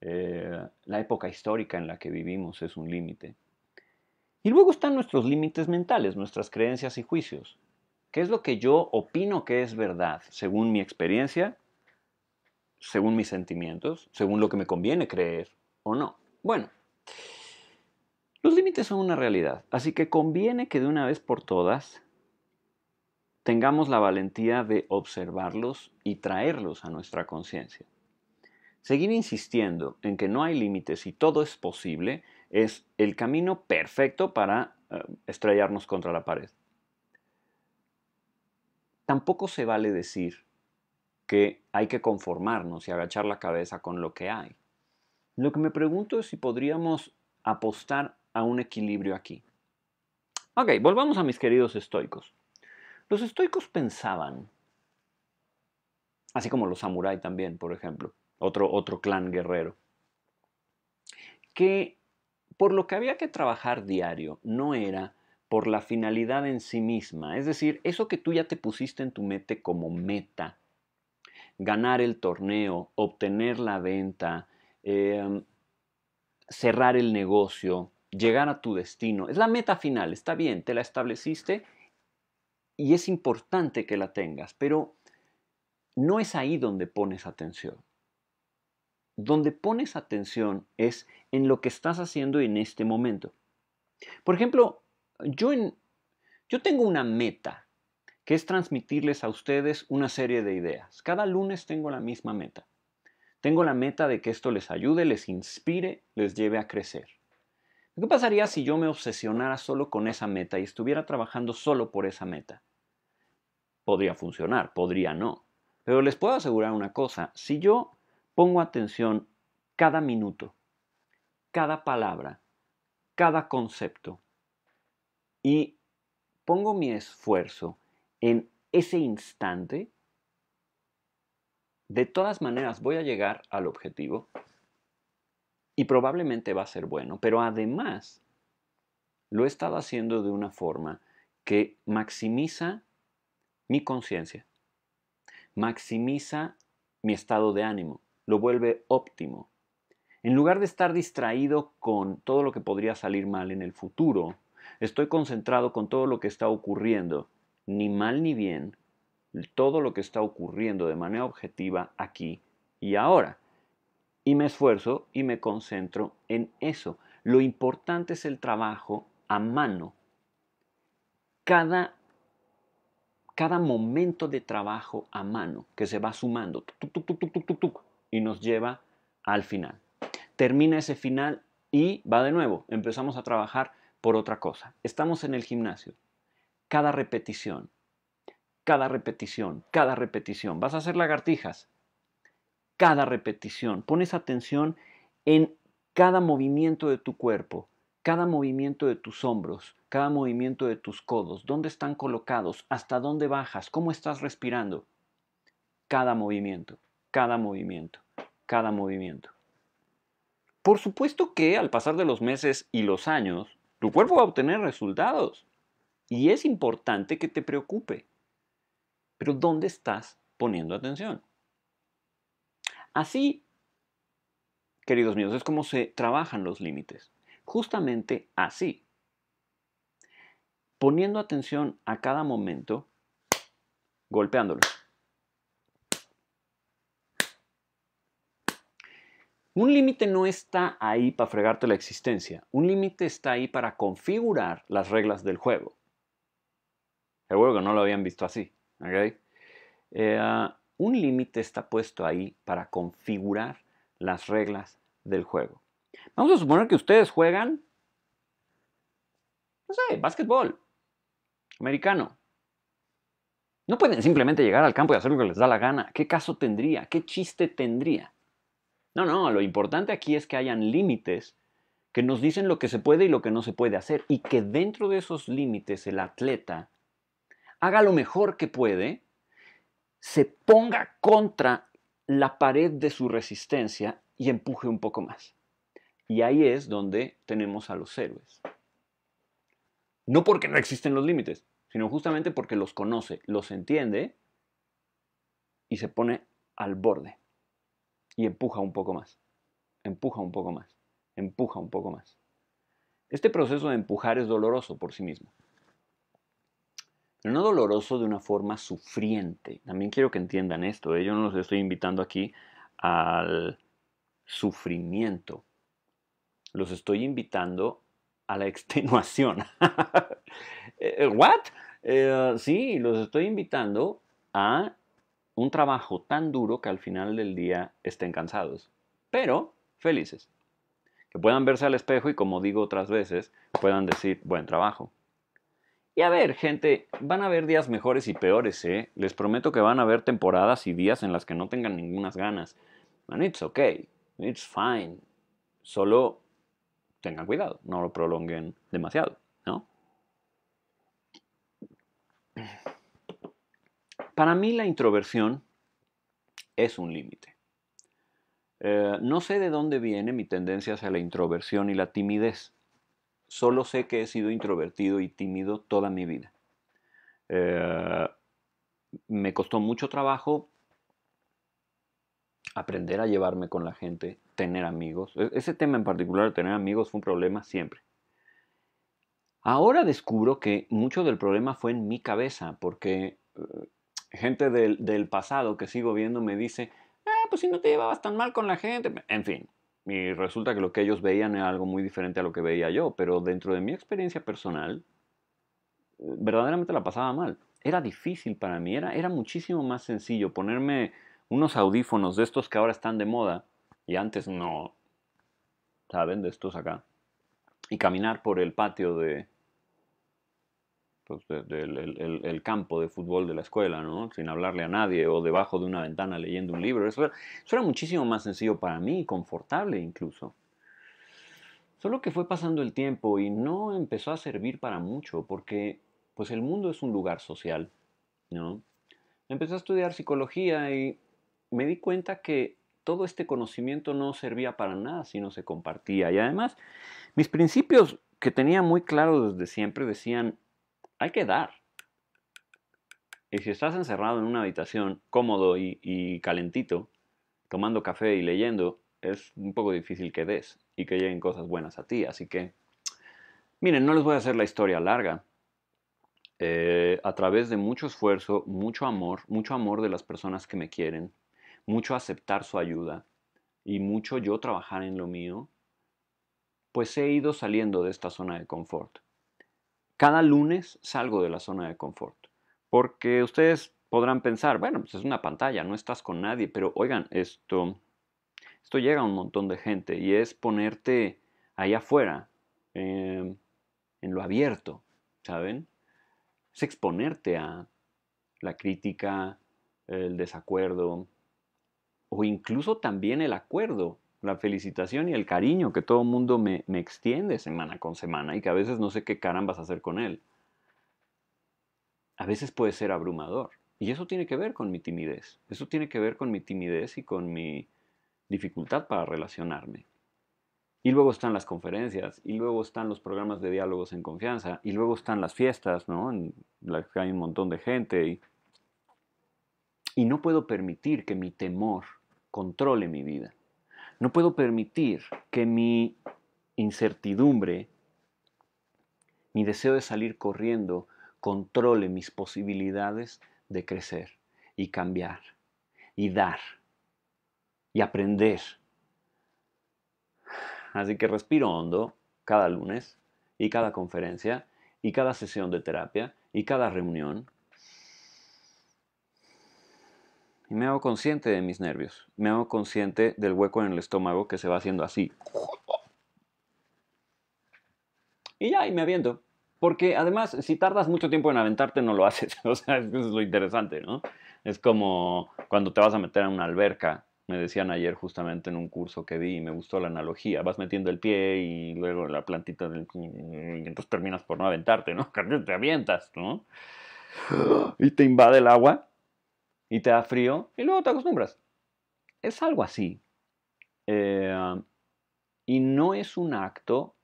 Eh, la época histórica en la que vivimos es un límite. Y luego están nuestros límites mentales, nuestras creencias y juicios. ¿Qué es lo que yo opino que es verdad según mi experiencia, según mis sentimientos, según lo que me conviene creer o no? Bueno, los límites son una realidad, así que conviene que de una vez por todas tengamos la valentía de observarlos y traerlos a nuestra conciencia. Seguir insistiendo en que no hay límites y todo es posible es el camino perfecto para eh, estrellarnos contra la pared. Tampoco se vale decir que hay que conformarnos y agachar la cabeza con lo que hay. Lo que me pregunto es si podríamos apostar a un equilibrio aquí. Ok, volvamos a mis queridos estoicos. Los estoicos pensaban, así como los samurái también, por ejemplo, otro, otro clan guerrero, que por lo que había que trabajar diario no era por la finalidad en sí misma, es decir, eso que tú ya te pusiste en tu meta como meta, ganar el torneo, obtener la venta, eh, cerrar el negocio, llegar a tu destino. Es la meta final, está bien, te la estableciste y es importante que la tengas, pero no es ahí donde pones atención. Donde pones atención es en lo que estás haciendo en este momento. Por ejemplo, yo, yo tengo una meta, que es transmitirles a ustedes una serie de ideas. Cada lunes tengo la misma meta. Tengo la meta de que esto les ayude, les inspire, les lleve a crecer. ¿Qué pasaría si yo me obsesionara solo con esa meta y estuviera trabajando solo por esa meta? Podría funcionar, podría no. Pero les puedo asegurar una cosa, si yo pongo atención cada minuto, cada palabra, cada concepto y pongo mi esfuerzo en ese instante, de todas maneras voy a llegar al objetivo y probablemente va a ser bueno, pero además lo he estado haciendo de una forma que maximiza mi conciencia, maximiza mi estado de ánimo, lo vuelve óptimo. En lugar de estar distraído con todo lo que podría salir mal en el futuro, estoy concentrado con todo lo que está ocurriendo, ni mal ni bien, todo lo que está ocurriendo de manera objetiva aquí y ahora y me esfuerzo y me concentro en eso. Lo importante es el trabajo a mano. Cada, cada momento de trabajo a mano que se va sumando y nos lleva al final. Termina ese final y va de nuevo. Empezamos a trabajar por otra cosa. Estamos en el gimnasio. Cada repetición, cada repetición, cada repetición. Vas a hacer lagartijas cada repetición, pones atención en cada movimiento de tu cuerpo, cada movimiento de tus hombros, cada movimiento de tus codos, dónde están colocados, hasta dónde bajas, cómo estás respirando. Cada movimiento, cada movimiento, cada movimiento. Por supuesto que al pasar de los meses y los años, tu cuerpo va a obtener resultados. Y es importante que te preocupe. Pero ¿dónde estás poniendo atención? Así, queridos míos, es como se trabajan los límites. Justamente así. Poniendo atención a cada momento, golpeándolo. Un límite no está ahí para fregarte la existencia. Un límite está ahí para configurar las reglas del juego. Seguro que no lo habían visto así. ¿okay? Eh, un límite está puesto ahí para configurar las reglas del juego. Vamos a suponer que ustedes juegan, no sé, básquetbol americano. No pueden simplemente llegar al campo y hacer lo que les da la gana. ¿Qué caso tendría? ¿Qué chiste tendría? No, no, lo importante aquí es que hayan límites que nos dicen lo que se puede y lo que no se puede hacer y que dentro de esos límites el atleta haga lo mejor que puede se ponga contra la pared de su resistencia y empuje un poco más. Y ahí es donde tenemos a los héroes. No porque no existen los límites, sino justamente porque los conoce, los entiende y se pone al borde y empuja un poco más, empuja un poco más, empuja un poco más. Este proceso de empujar es doloroso por sí mismo no doloroso de una forma sufriente. También quiero que entiendan esto, ¿eh? yo no los estoy invitando aquí al sufrimiento, los estoy invitando a la extenuación. Eh, ¿What? Eh, sí, los estoy invitando a un trabajo tan duro que al final del día estén cansados, pero felices. Que puedan verse al espejo y, como digo otras veces, puedan decir, buen trabajo, y a ver, gente, van a haber días mejores y peores, ¿eh? Les prometo que van a haber temporadas y días en las que no tengan ninguna ganas. And it's okay, it's fine. Solo tengan cuidado, no lo prolonguen demasiado, ¿no? Para mí la introversión es un límite. Eh, no sé de dónde viene mi tendencia hacia la introversión y la timidez. Solo sé que he sido introvertido y tímido toda mi vida. Eh, me costó mucho trabajo aprender a llevarme con la gente, tener amigos. E, ese tema en particular, tener amigos, fue un problema siempre. Ahora descubro que mucho del problema fue en mi cabeza, porque eh, gente del, del, pasado que sigo viendo me dice, ah, pues si no te llevabas tan mal con la gente, en fin, y resulta que lo que ellos veían era algo muy diferente a lo que veía yo, pero dentro de mi experiencia personal, eh, verdaderamente la pasaba mal. Era difícil para mí, era, era muchísimo más sencillo ponerme unos audífonos de estos que ahora están de moda y antes no, ¿saben? De estos acá. Y caminar por el patio de, pues, el del campo de fútbol de la escuela, ¿no? sin hablarle a nadie o debajo de una ventana leyendo un libro. Eso era, muchísimo más sencillo para mí, confortable incluso. Solo que fue pasando el tiempo y no empezó a servir para mucho porque pues el mundo es un lugar social, ¿no? Empecé a estudiar psicología y me di cuenta que todo este conocimiento no servía para nada si no se compartía. Y además, mis principios que tenía muy claro desde siempre decían, hay que dar. Y si estás encerrado en una habitación cómodo y, calentito, tomando café y leyendo, es un poco difícil que des y que lleguen cosas buenas a ti. Así que, miren, no les voy a hacer la historia larga. Eh, a través de mucho esfuerzo, mucho amor, mucho amor de las personas que me quieren, mucho aceptar su ayuda y mucho yo trabajar en lo mío, pues he ido saliendo de esta zona de confort. Cada lunes salgo de la zona de confort, porque ustedes podrán pensar, bueno, pues es una pantalla, no estás con nadie, pero oigan, esto, esto llega a un montón de gente y es ponerte ahí afuera, em, en lo abierto, ¿saben? Es exponerte a la crítica, el desacuerdo o incluso también el acuerdo la felicitación y el cariño que todo el mundo me, extiende semana con semana y que a veces no sé qué vas a hacer con él. A veces puede ser abrumador. Y eso tiene que ver con mi timidez. Eso tiene que ver con mi timidez y con mi dificultad para relacionarme. Y luego están las conferencias, y luego están los programas de diálogos en confianza, y luego están las fiestas, ¿no? En las que hay un montón de gente. Y, y no puedo permitir que mi temor controle mi vida. No puedo permitir que mi incertidumbre, mi deseo de salir corriendo, controle mis posibilidades de crecer y cambiar y dar y aprender. Así que respiro hondo cada lunes y cada conferencia y cada sesión de terapia y cada reunión me hago consciente de mis nervios. Me hago consciente del hueco en el estómago que se va haciendo así. Y ya, y me aviento. Porque además, si tardas mucho tiempo en aventarte, no lo haces. O sea, eso es lo interesante, ¿no? Es como cuando te vas a meter a una alberca. Me decían ayer justamente en un curso que vi y me gustó la analogía. Vas metiendo el pie y luego la plantita del... Y entonces terminas por no aventarte, ¿no? Te avientas, ¿no? Y te invade el agua y te da frío y luego te acostumbras. Es algo así. Eh, y no es un acto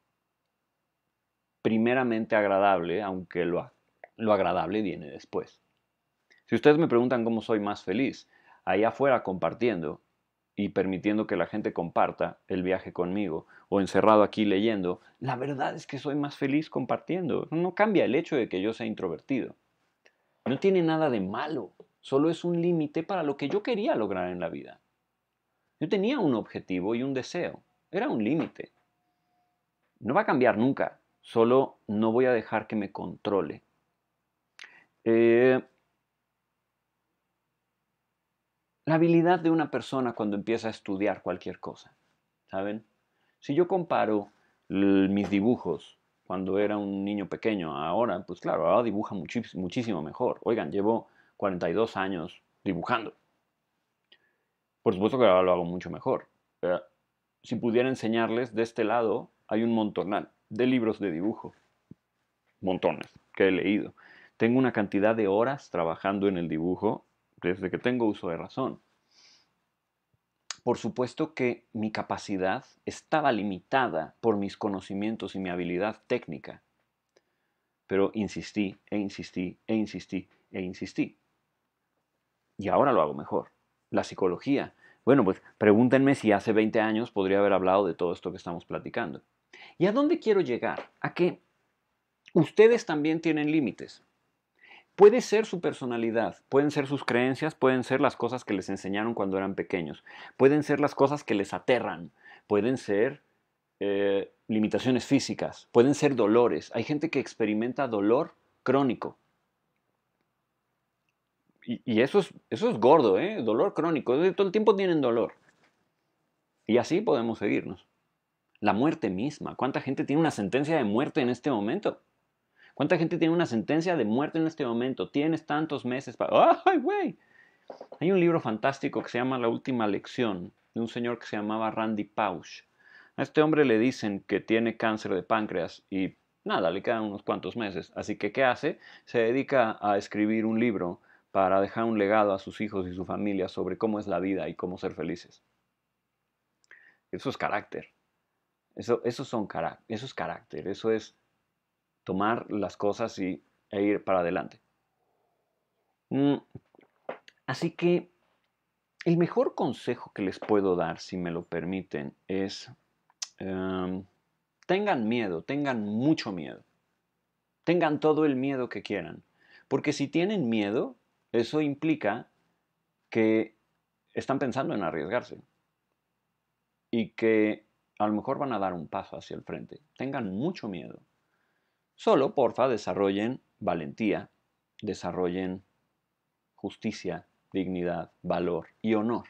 primeramente agradable, aunque lo, lo agradable viene después. Si ustedes me preguntan cómo soy más feliz, ahí afuera compartiendo y permitiendo que la gente comparta el viaje conmigo o encerrado aquí leyendo, la verdad es que soy más feliz compartiendo. No cambia el hecho de que yo sea introvertido. No tiene nada de malo solo es un límite para lo que yo quería lograr en la vida. Yo tenía un objetivo y un deseo, era un límite. No va a cambiar nunca, solo no voy a dejar que me controle. Eh, la habilidad de una persona cuando empieza a estudiar cualquier cosa, ¿saben? Si yo comparo mis dibujos cuando era un niño pequeño, ahora, pues claro, ahora dibuja muchísimo mejor. Oigan, llevo 42 años dibujando. Por supuesto que ahora lo hago mucho mejor. si pudiera enseñarles, de este lado hay un montón de libros de dibujo. Montones que he leído. Tengo una cantidad de horas trabajando en el dibujo desde que tengo uso de razón. Por supuesto que mi capacidad estaba limitada por mis conocimientos y mi habilidad técnica, pero insistí e insistí e insistí e insistí y ahora lo hago mejor. La psicología. Bueno, pues pregúntenme si hace 20 años podría haber hablado de todo esto que estamos platicando. ¿Y a dónde quiero llegar? A que ustedes también tienen límites. Puede ser su personalidad, pueden ser sus creencias, pueden ser las cosas que les enseñaron cuando eran pequeños, pueden ser las cosas que les aterran, pueden ser eh, limitaciones físicas, pueden ser dolores. Hay gente que experimenta dolor crónico y, eso, es, eso es gordo, ¿eh? dolor crónico. Todo el tiempo tienen dolor. Y así podemos seguirnos. La muerte misma. ¿Cuánta gente tiene una sentencia de muerte en este momento? ¿Cuánta gente tiene una sentencia de muerte en este momento? Tienes tantos meses para... ¡Ay, güey! Hay un libro fantástico que se llama La Última Lección, de un señor que se llamaba Randy Pausch. A este hombre le dicen que tiene cáncer de páncreas y nada, le quedan unos cuantos meses. Así que, ¿qué hace? Se dedica a escribir un libro para dejar un legado a sus hijos y su familia sobre cómo es la vida y cómo ser felices. Eso es carácter. Eso, son es carácter. Eso es tomar las cosas y, e ir para adelante. Mm, así que el mejor consejo que les puedo dar, si me lo permiten, es em, tengan miedo, tengan mucho miedo. Tengan todo el miedo que quieran. Porque si tienen miedo, eso implica que están pensando en arriesgarse y que a lo mejor van a dar un paso hacia el frente. Tengan mucho miedo. Solo, porfa, desarrollen valentía, desarrollen justicia, dignidad, valor y honor.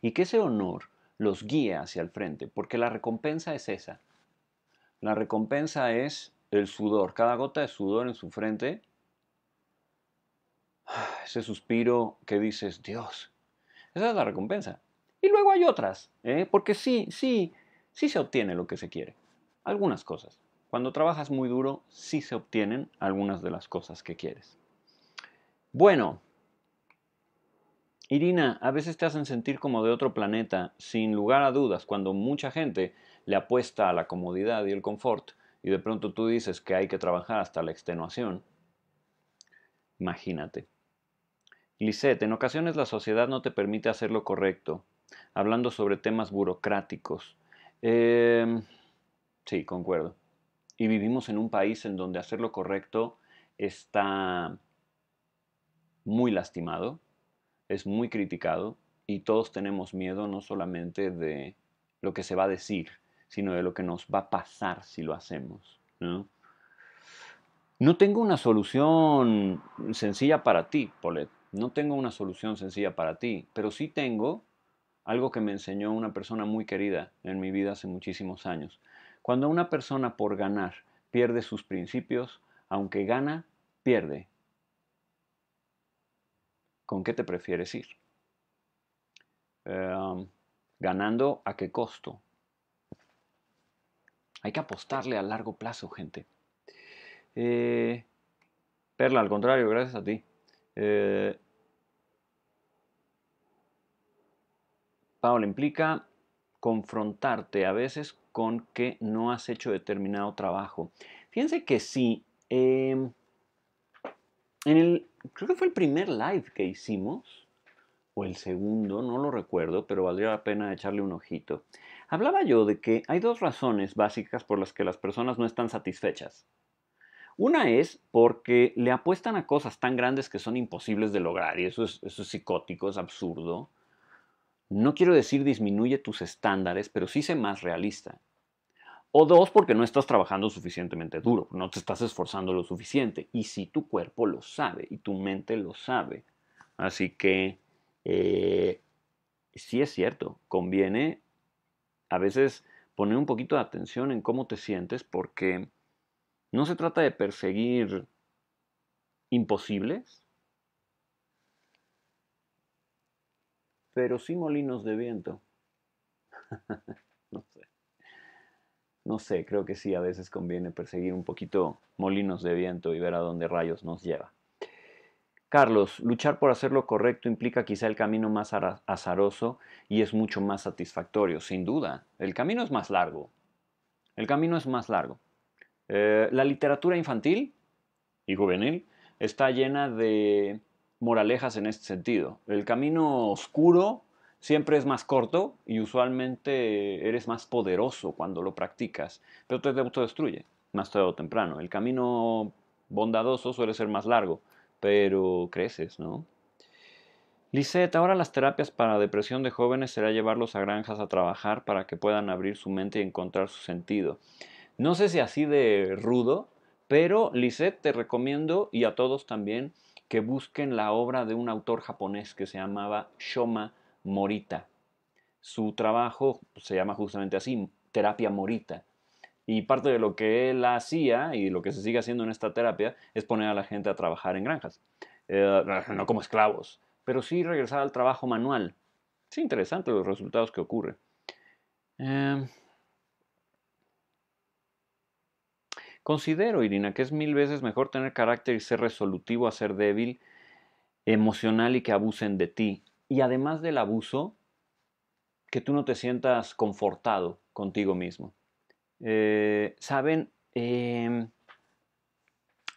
Y que ese honor los guíe hacia el frente, porque la recompensa es esa. La recompensa es el sudor, cada gota de sudor en su frente Ah, ese suspiro que dices, Dios, esa es la recompensa. Y luego hay otras, ¿eh? porque sí, sí, sí se obtiene lo que se quiere. Algunas cosas. Cuando trabajas muy duro, sí se obtienen algunas de las cosas que quieres. Bueno, Irina, a veces te hacen sentir como de otro planeta, sin lugar a dudas, cuando mucha gente le apuesta a la comodidad y el confort, y de pronto tú dices que hay que trabajar hasta la extenuación. Imagínate. Lisette, en ocasiones la sociedad no te permite hacer lo correcto, hablando sobre temas burocráticos. Em, sí, concuerdo. Y vivimos en un país en donde hacer lo correcto está muy lastimado, es muy criticado y todos tenemos miedo no solamente de lo que se va a decir, sino de lo que nos va a pasar si lo hacemos. ¿no? no tengo una solución sencilla para ti, Paulette no tengo una solución sencilla para ti, pero sí tengo algo que me enseñó una persona muy querida en mi vida hace muchísimos años. Cuando una persona por ganar pierde sus principios, aunque gana, pierde. ¿Con qué te prefieres ir? Em, ¿Ganando a qué costo? Hay que apostarle a largo plazo, gente. Eh, Perla, al contrario, gracias a ti. Eh, Paola, implica confrontarte a veces con que no has hecho determinado trabajo. Fíjense que sí, em, en el, creo que fue el primer live que hicimos, o el segundo, no lo recuerdo, pero valdría la pena echarle un ojito. Hablaba yo de que hay dos razones básicas por las que las personas no están satisfechas. Una es porque le apuestan a cosas tan grandes que son imposibles de lograr, y eso es psicótico, es absurdo. No quiero decir disminuye tus estándares, pero sí sé más realista. O dos, porque no estás trabajando suficientemente duro, no te estás esforzando lo suficiente. Y si sí, tu cuerpo lo sabe y tu mente lo sabe. Así que eh, sí es cierto, conviene a veces poner un poquito de atención en cómo te sientes porque no se trata de perseguir imposibles, pero sí molinos de viento. no sé. No sé, creo que sí, a veces conviene perseguir un poquito molinos de viento y ver a dónde rayos nos lleva. Carlos, luchar por hacer lo correcto implica quizá el camino más azaroso y es mucho más satisfactorio, sin duda. El camino es más largo. El camino es más largo. Eh, la literatura infantil y juvenil está llena de moralejas en este sentido. El camino oscuro siempre es más corto y usualmente eres más poderoso cuando lo practicas, pero te autodestruye más tarde o temprano. El camino bondadoso suele ser más largo, pero creces, ¿no? Lisette, ahora las terapias para depresión de jóvenes será llevarlos a granjas a trabajar para que puedan abrir su mente y encontrar su sentido. No sé si así de rudo, pero Lisette te recomiendo y a todos también que busquen la obra de un autor japonés que se llamaba Shoma Morita. Su trabajo pues, se llama justamente así, terapia morita. Y parte de lo que él hacía y lo que se sigue haciendo en esta terapia es poner a la gente a trabajar en granjas. Eh, no como esclavos, pero sí regresar al trabajo manual. Es interesante los resultados que ocurre. Em, Considero, Irina, que es mil veces mejor tener carácter y ser resolutivo a ser débil, emocional y que abusen de ti. Y además del abuso, que tú no te sientas confortado contigo mismo. Eh, Saben, em,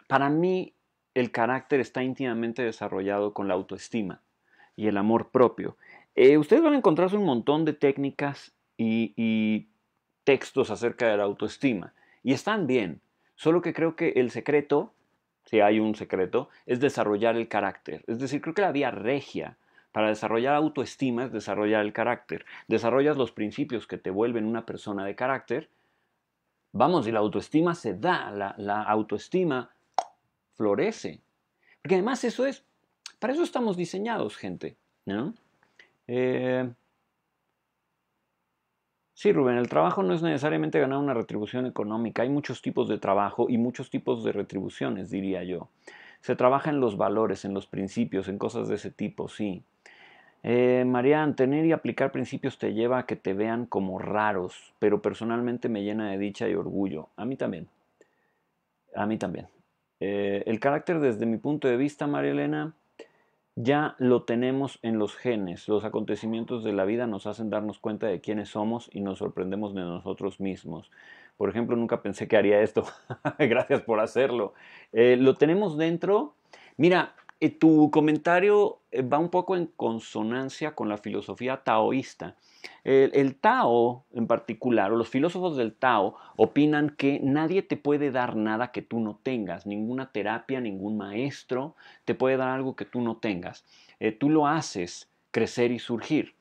para mí el carácter está íntimamente desarrollado con la autoestima y el amor propio. Eh, ustedes van a encontrarse un montón de técnicas y textos acerca de la autoestima. Y están bien, Solo que creo que el secreto, si hay un secreto, es desarrollar el carácter. Es decir, creo que la vía regia para desarrollar autoestima es desarrollar el carácter. Desarrollas los principios que te vuelven una persona de carácter. Vamos, y la autoestima se da, la, autoestima florece. Porque además eso es, para eso estamos diseñados, gente. ¿no? Eh, Sí, Rubén, el trabajo no es necesariamente ganar una retribución económica. Hay muchos tipos de trabajo y muchos tipos de retribuciones, diría yo. Se trabaja en los valores, en los principios, en cosas de ese tipo, sí. Eh, tener y aplicar principios te lleva a que te vean como raros, pero personalmente me llena de dicha y orgullo. A mí también. A mí también. Eh, el carácter desde mi punto de vista, María Elena, ya lo tenemos en los genes. Los acontecimientos de la vida nos hacen darnos cuenta de quiénes somos y nos sorprendemos de nosotros mismos. Por ejemplo, nunca pensé que haría esto. Gracias por hacerlo. Eh, lo tenemos dentro. Mira, eh, tu comentario eh, va un poco en consonancia con la filosofía taoísta. El, Tao en particular, o los filósofos del Tao, opinan que nadie te puede dar nada que tú no tengas, ninguna terapia, ningún maestro te puede dar algo que tú no tengas. Eh, tú lo haces crecer y surgir.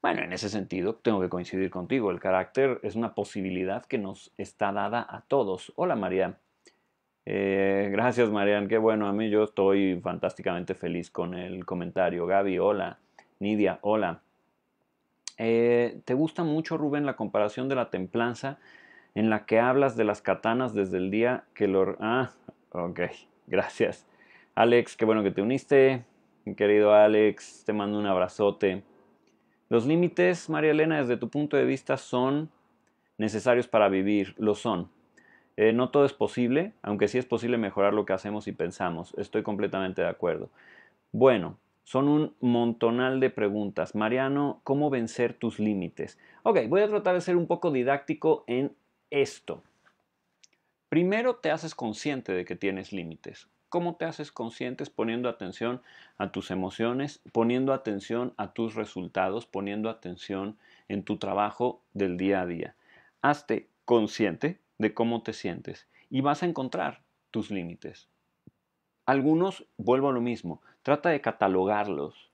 Bueno, en ese sentido tengo que coincidir contigo, el carácter es una posibilidad que nos está dada a todos. Hola María. Eh, gracias, Marian. Qué bueno. A mí yo estoy fantásticamente feliz con el comentario. Gaby, hola. Nidia, hola. Eh, ¿Te gusta mucho, Rubén, la comparación de la templanza en la que hablas de las katanas desde el día que lo... Ah, ok. Gracias. Alex, qué bueno que te uniste. querido Alex, te mando un abrazote. Los límites, María Elena, desde tu punto de vista, son necesarios para vivir. Lo son eh, no todo es posible, aunque sí es posible mejorar lo que hacemos y pensamos. Estoy completamente de acuerdo. Bueno, son un montonal de preguntas. Mariano, ¿cómo vencer tus límites? Ok, voy a tratar de ser un poco didáctico en esto. Primero te haces consciente de que tienes límites. ¿Cómo te haces Es Poniendo atención a tus emociones, poniendo atención a tus resultados, poniendo atención en tu trabajo del día a día. Hazte consciente de cómo te sientes y vas a encontrar tus límites. Algunos, vuelvo a lo mismo, trata de catalogarlos.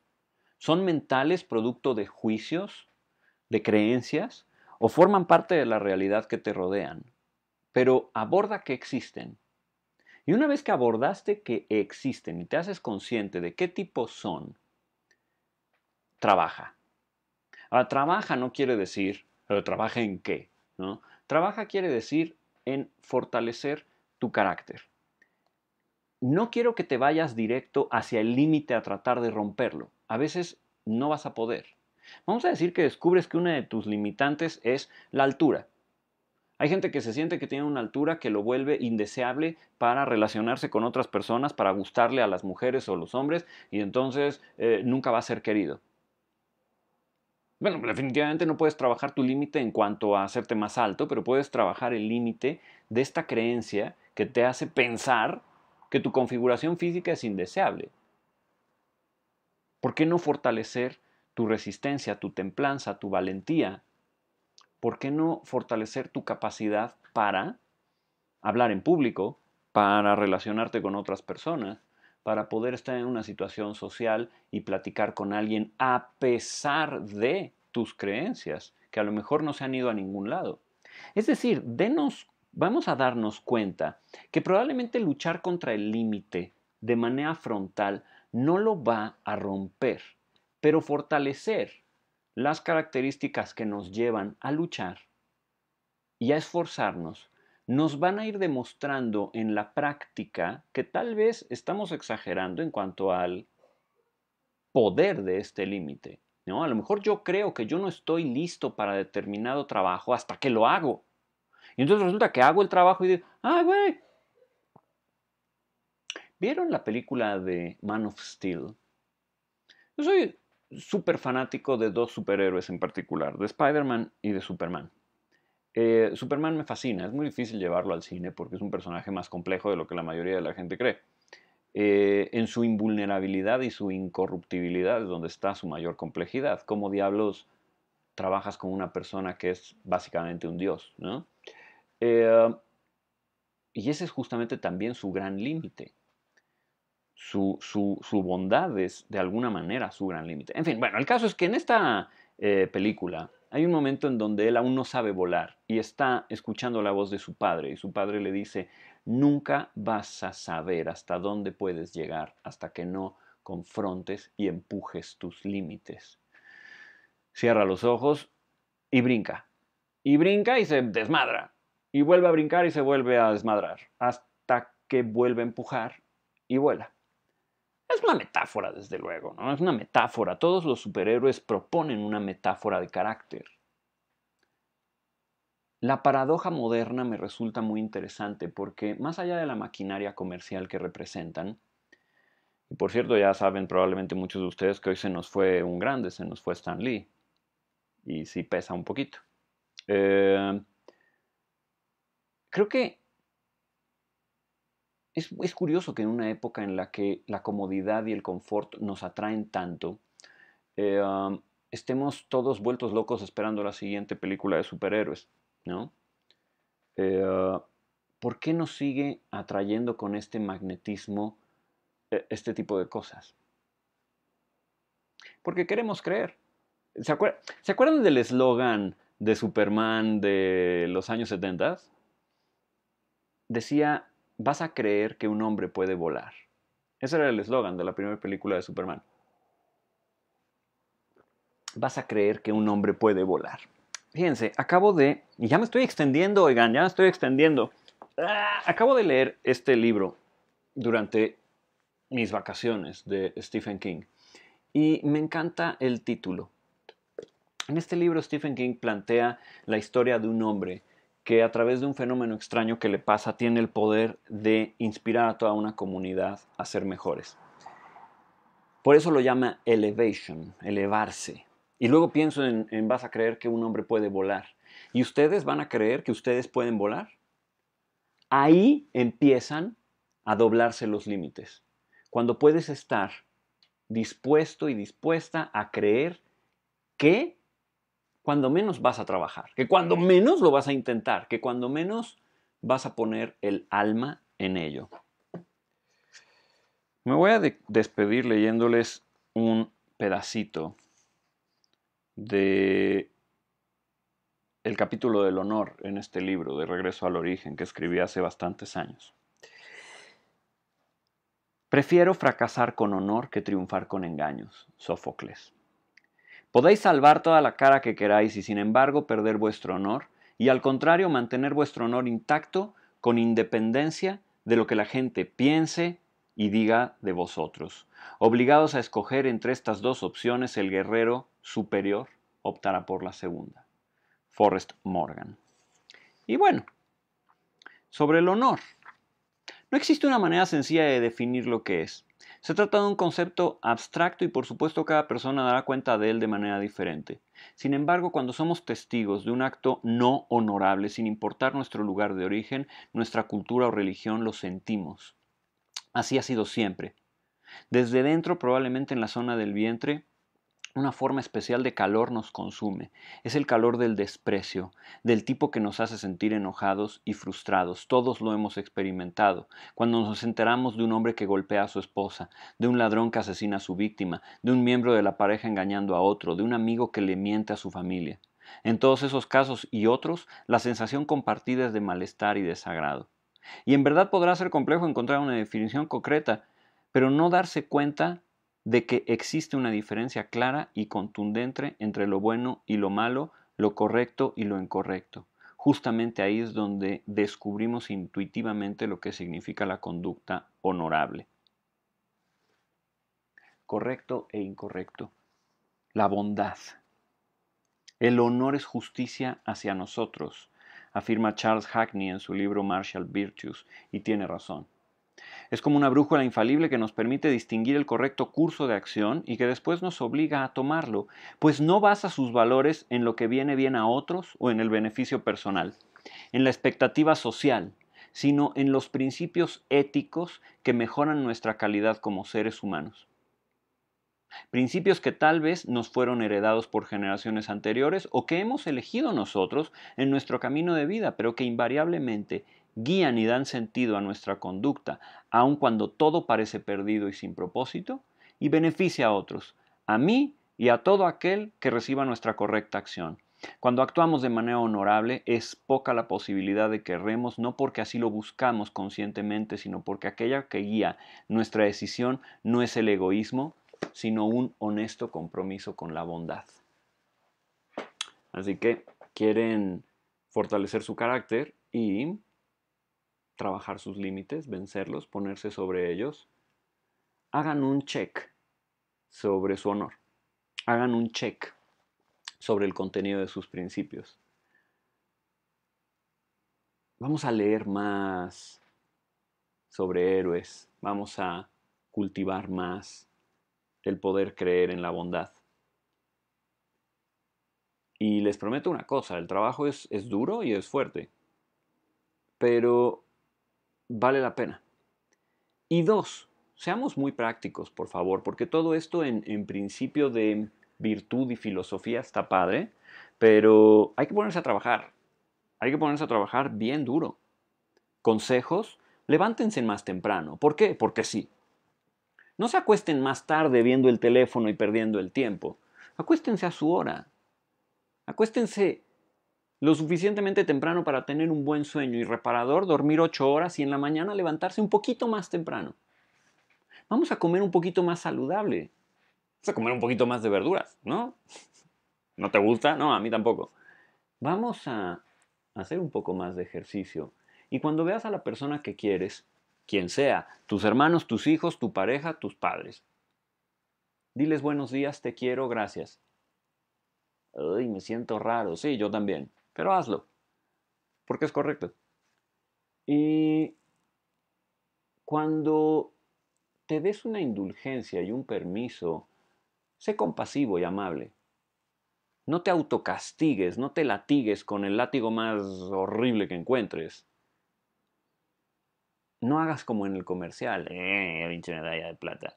¿Son mentales producto de juicios, de creencias o forman parte de la realidad que te rodean? Pero aborda que existen. Y una vez que abordaste que existen y te haces consciente de qué tipo son, trabaja. Ahora, trabaja no quiere decir, pero trabaja en qué, ¿no? Trabaja quiere decir en fortalecer tu carácter. No quiero que te vayas directo hacia el límite a tratar de romperlo. A veces no vas a poder. Vamos a decir que descubres que una de tus limitantes es la altura. Hay gente que se siente que tiene una altura que lo vuelve indeseable para relacionarse con otras personas, para gustarle a las mujeres o los hombres, y entonces eh, nunca va a ser querido. Bueno, definitivamente no puedes trabajar tu límite en cuanto a hacerte más alto, pero puedes trabajar el límite de esta creencia que te hace pensar que tu configuración física es indeseable. ¿Por qué no fortalecer tu resistencia, tu templanza, tu valentía? ¿Por qué no fortalecer tu capacidad para hablar en público, para relacionarte con otras personas, para poder estar en una situación social y platicar con alguien a pesar de tus creencias, que a lo mejor no se han ido a ningún lado. Es decir, vamos a darnos cuenta que probablemente luchar contra el límite de manera frontal no lo va a romper, pero fortalecer las características que nos llevan a luchar y a esforzarnos nos van a ir demostrando en la práctica que tal vez estamos exagerando en cuanto al poder de este límite. ¿no? A lo mejor yo creo que yo no estoy listo para determinado trabajo hasta que lo hago. Y entonces resulta que hago el trabajo y digo, ¡ay, güey! ¿Vieron la película de Man of Steel? Yo soy súper fanático de dos superhéroes en particular, de Spider-Man y de Superman. Eh, Superman me fascina, es muy difícil llevarlo al cine porque es un personaje más complejo de lo que la mayoría de la gente cree. Eh, en su invulnerabilidad y su incorruptibilidad es donde está su mayor complejidad. ¿Cómo diablos trabajas con una persona que es básicamente un dios? Eh, y ese es justamente también su gran límite. Su, bondad es de alguna manera su gran límite. En fin, bueno, el caso es que en esta película hay un momento en donde él aún no sabe volar y está escuchando la voz de su padre y su padre le dice, nunca vas a saber hasta dónde puedes llegar hasta que no confrontes y empujes tus límites. Cierra los ojos y brinca. Y brinca y se desmadra. Y vuelve a brincar y se vuelve a desmadrar. Hasta que vuelve a empujar y vuela. Es una metáfora, desde luego, ¿no? Es una metáfora. Todos los superhéroes proponen una metáfora de carácter. La paradoja moderna me resulta muy interesante porque, más allá de la maquinaria comercial que representan, y por cierto, ya saben probablemente muchos de ustedes que hoy se nos fue un grande, se nos fue Stan Lee, y sí pesa un poquito. Eh, creo que es, curioso que en una época en la que la comodidad y el confort nos atraen tanto, eh, estemos todos vueltos locos esperando la siguiente película de superhéroes, ¿no? Eh, ah, ¿Por qué nos sigue atrayendo con este magnetismo eh, este tipo de cosas? Porque queremos creer. ¿Se, ¿Se acuerdan del eslogan de Superman de los años 70? Decía vas a creer que un hombre puede volar. Ese era el eslogan de la primera película de Superman. Vas a creer que un hombre puede volar. Fíjense, acabo de... Y ya me estoy extendiendo, oigan, ya me estoy extendiendo. Ah, acabo de leer este libro durante mis vacaciones de Stephen King. Y me encanta el título. En este libro Stephen King plantea la historia de un hombre que a través de un fenómeno extraño que le pasa tiene el poder de inspirar a toda una comunidad a ser mejores. Por eso lo llama elevation, elevarse. Y luego pienso en, en vas a creer que un hombre puede volar. ¿Y ustedes van a creer que ustedes pueden volar? Ahí empiezan a doblarse los límites. Cuando puedes estar dispuesto y dispuesta a creer que cuando menos vas a trabajar, que cuando menos lo vas a intentar, que cuando menos vas a poner el alma en ello. Me voy a despedir leyéndoles un pedacito de el capítulo del honor en este libro de Regreso al origen que escribí hace bastantes años. Prefiero fracasar con honor que triunfar con engaños, Sófocles. Podéis salvar toda la cara que queráis y sin embargo perder vuestro honor, y al contrario mantener vuestro honor intacto con independencia de lo que la gente piense y diga de vosotros. Obligados a escoger entre estas dos opciones, el guerrero superior optará por la segunda. Forrest Morgan. Y bueno, sobre el honor. No existe una manera sencilla de definir lo que es. Se trata de un concepto abstracto y por supuesto cada persona dará cuenta de él de manera diferente. Sin embargo, cuando somos testigos de un acto no honorable, sin importar nuestro lugar de origen, nuestra cultura o religión, lo sentimos. Así ha sido siempre. Desde dentro, probablemente en la zona del vientre, una forma especial de calor nos consume. Es el calor del desprecio, del tipo que nos hace sentir enojados y frustrados. Todos lo hemos experimentado. Cuando nos enteramos de un hombre que golpea a su esposa, de un ladrón que asesina a su víctima, de un miembro de la pareja engañando a otro, de un amigo que le miente a su familia. En todos esos casos y otros, la sensación compartida es de malestar y desagrado. Y en verdad podrá ser complejo encontrar una definición concreta, pero no darse cuenta de que existe una diferencia clara y contundente entre lo bueno y lo malo, lo correcto y lo incorrecto. Justamente ahí es donde descubrimos intuitivamente lo que significa la conducta honorable. Correcto e incorrecto. La bondad. El honor es justicia hacia nosotros, afirma Charles Hackney en su libro Martial Virtues, y tiene razón. Es como una brújula infalible que nos permite distinguir el correcto curso de acción y que después nos obliga a tomarlo, pues no basa sus valores en lo que viene bien a otros o en el beneficio personal, en la expectativa social, sino en los principios éticos que mejoran nuestra calidad como seres humanos. Principios que tal vez nos fueron heredados por generaciones anteriores o que hemos elegido nosotros en nuestro camino de vida, pero que invariablemente guían y dan sentido a nuestra conducta, aun cuando todo parece perdido y sin propósito, y beneficia a otros, a mí y a todo aquel que reciba nuestra correcta acción. Cuando actuamos de manera honorable es poca la posibilidad de que no porque así lo buscamos conscientemente, sino porque aquella que guía nuestra decisión no es el egoísmo, sino un honesto compromiso con la bondad. Así que quieren fortalecer su carácter y trabajar sus límites, vencerlos, ponerse sobre ellos, hagan un check sobre su honor, hagan un check sobre el contenido de sus principios. Vamos a leer más sobre héroes, vamos a cultivar más el poder creer en la bondad. Y les prometo una cosa, el trabajo es, duro y es fuerte, pero vale la pena. Y dos, seamos muy prácticos, por favor, porque todo esto en, principio de virtud y filosofía está padre, pero hay que ponerse a trabajar. Hay que ponerse a trabajar bien duro. Consejos, levántense más temprano. ¿Por qué? Porque sí. No se acuesten más tarde viendo el teléfono y perdiendo el tiempo. Acuéstense a su hora. Acuéstense lo suficientemente temprano para tener un buen sueño y reparador, dormir 8 horas y en la mañana levantarse un poquito más temprano. Vamos a comer un poquito más saludable. Vamos a comer un poquito más de verduras, ¿no? ¿No te gusta? No, a mí tampoco. Vamos a hacer un poco más de ejercicio. Y cuando veas a la persona que quieres, quien sea, tus hermanos, tus hijos, tu pareja, tus padres, diles buenos días, te quiero, gracias. Ay, me siento raro. Sí, yo también pero hazlo, porque es correcto. Y cuando te des una indulgencia y un permiso, sé compasivo y amable. No te autocastigues, no te latigues con el látigo más horrible que encuentres. No hagas como en el comercial, eh, pinche medalla de plata.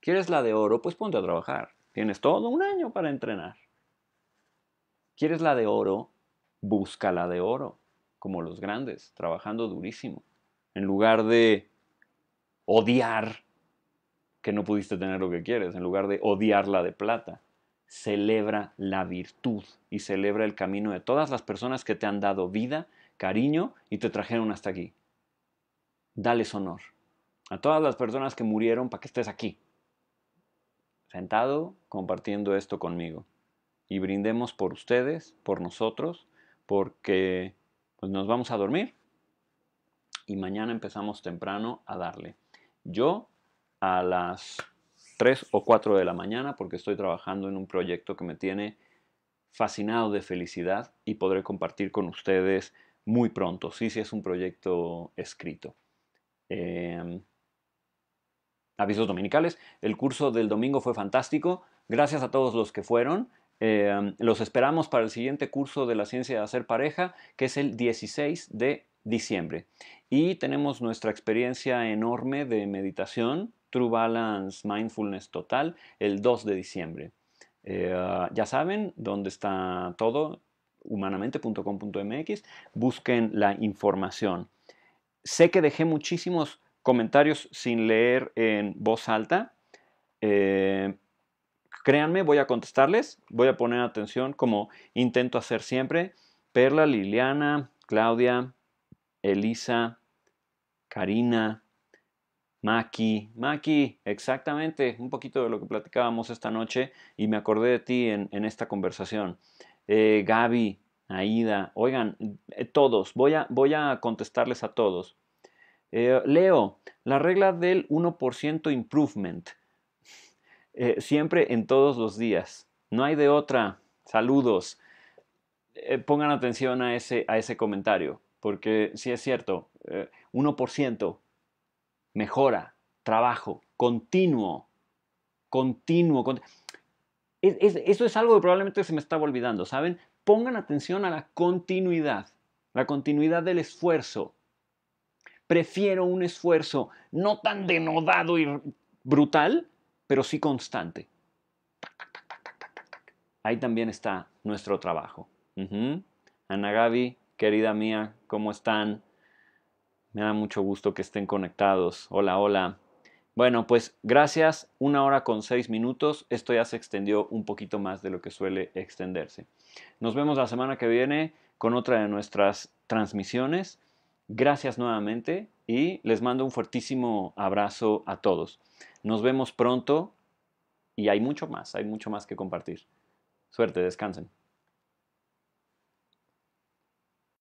¿Quieres la de oro? Pues ponte a trabajar. Tienes todo un año para entrenar. ¿Quieres la de oro? Busca la de oro, como los grandes, trabajando durísimo. En lugar de odiar que no pudiste tener lo que quieres, en lugar de odiar la de plata, celebra la virtud y celebra el camino de todas las personas que te han dado vida, cariño y te trajeron hasta aquí. Dales honor. A todas las personas que murieron para que estés aquí, sentado compartiendo esto conmigo y brindemos por ustedes, por nosotros, porque pues, nos vamos a dormir y mañana empezamos temprano a darle. Yo a las 3 o 4 de la mañana porque estoy trabajando en un proyecto que me tiene fascinado de felicidad y podré compartir con ustedes muy pronto. Sí, sí es un proyecto escrito. Em, avisos dominicales. El curso del domingo fue fantástico. Gracias a todos los que fueron. Eh, los esperamos para el siguiente curso de la ciencia de hacer pareja, que es el 16 de diciembre. Y tenemos nuestra experiencia enorme de meditación, True Balance Mindfulness Total, el 2 de diciembre. Eh, ah, ya saben dónde está todo, humanamente.com.mx, busquen la información. Sé que dejé muchísimos comentarios sin leer en voz alta. Eh, Créanme, voy a contestarles, voy a poner atención como intento hacer siempre. Perla, Liliana, Claudia, Elisa, Karina, Maki, Maki, exactamente, un poquito de lo que platicábamos esta noche y me acordé de ti en, esta conversación. Eh, Gaby, Aida, oigan, eh, todos, voy a, voy a contestarles a todos. Eh, Leo, la regla del 1% improvement. Eh, siempre en todos los días. No hay de otra. Saludos. Eh, pongan atención a ese, a ese comentario, porque sí es cierto, 1% eh, mejora, trabajo, continuo, continuo. eso es algo que probablemente se me estaba olvidando, ¿saben? Pongan atención a la continuidad, la continuidad del esfuerzo. Prefiero un esfuerzo no tan denodado y brutal pero sí constante. Ahí también está nuestro trabajo. Ana Gaby, querida mía, ¿cómo están? Me da mucho gusto que estén conectados. Hola, hola. Bueno, pues gracias. Una hora con seis minutos. Esto ya se extendió un poquito más de lo que suele extenderse. Nos vemos la semana que viene con otra de nuestras transmisiones. Gracias nuevamente y les mando un fuertísimo abrazo a todos. Nos vemos pronto y hay mucho más, hay mucho más que compartir. Suerte, descansen.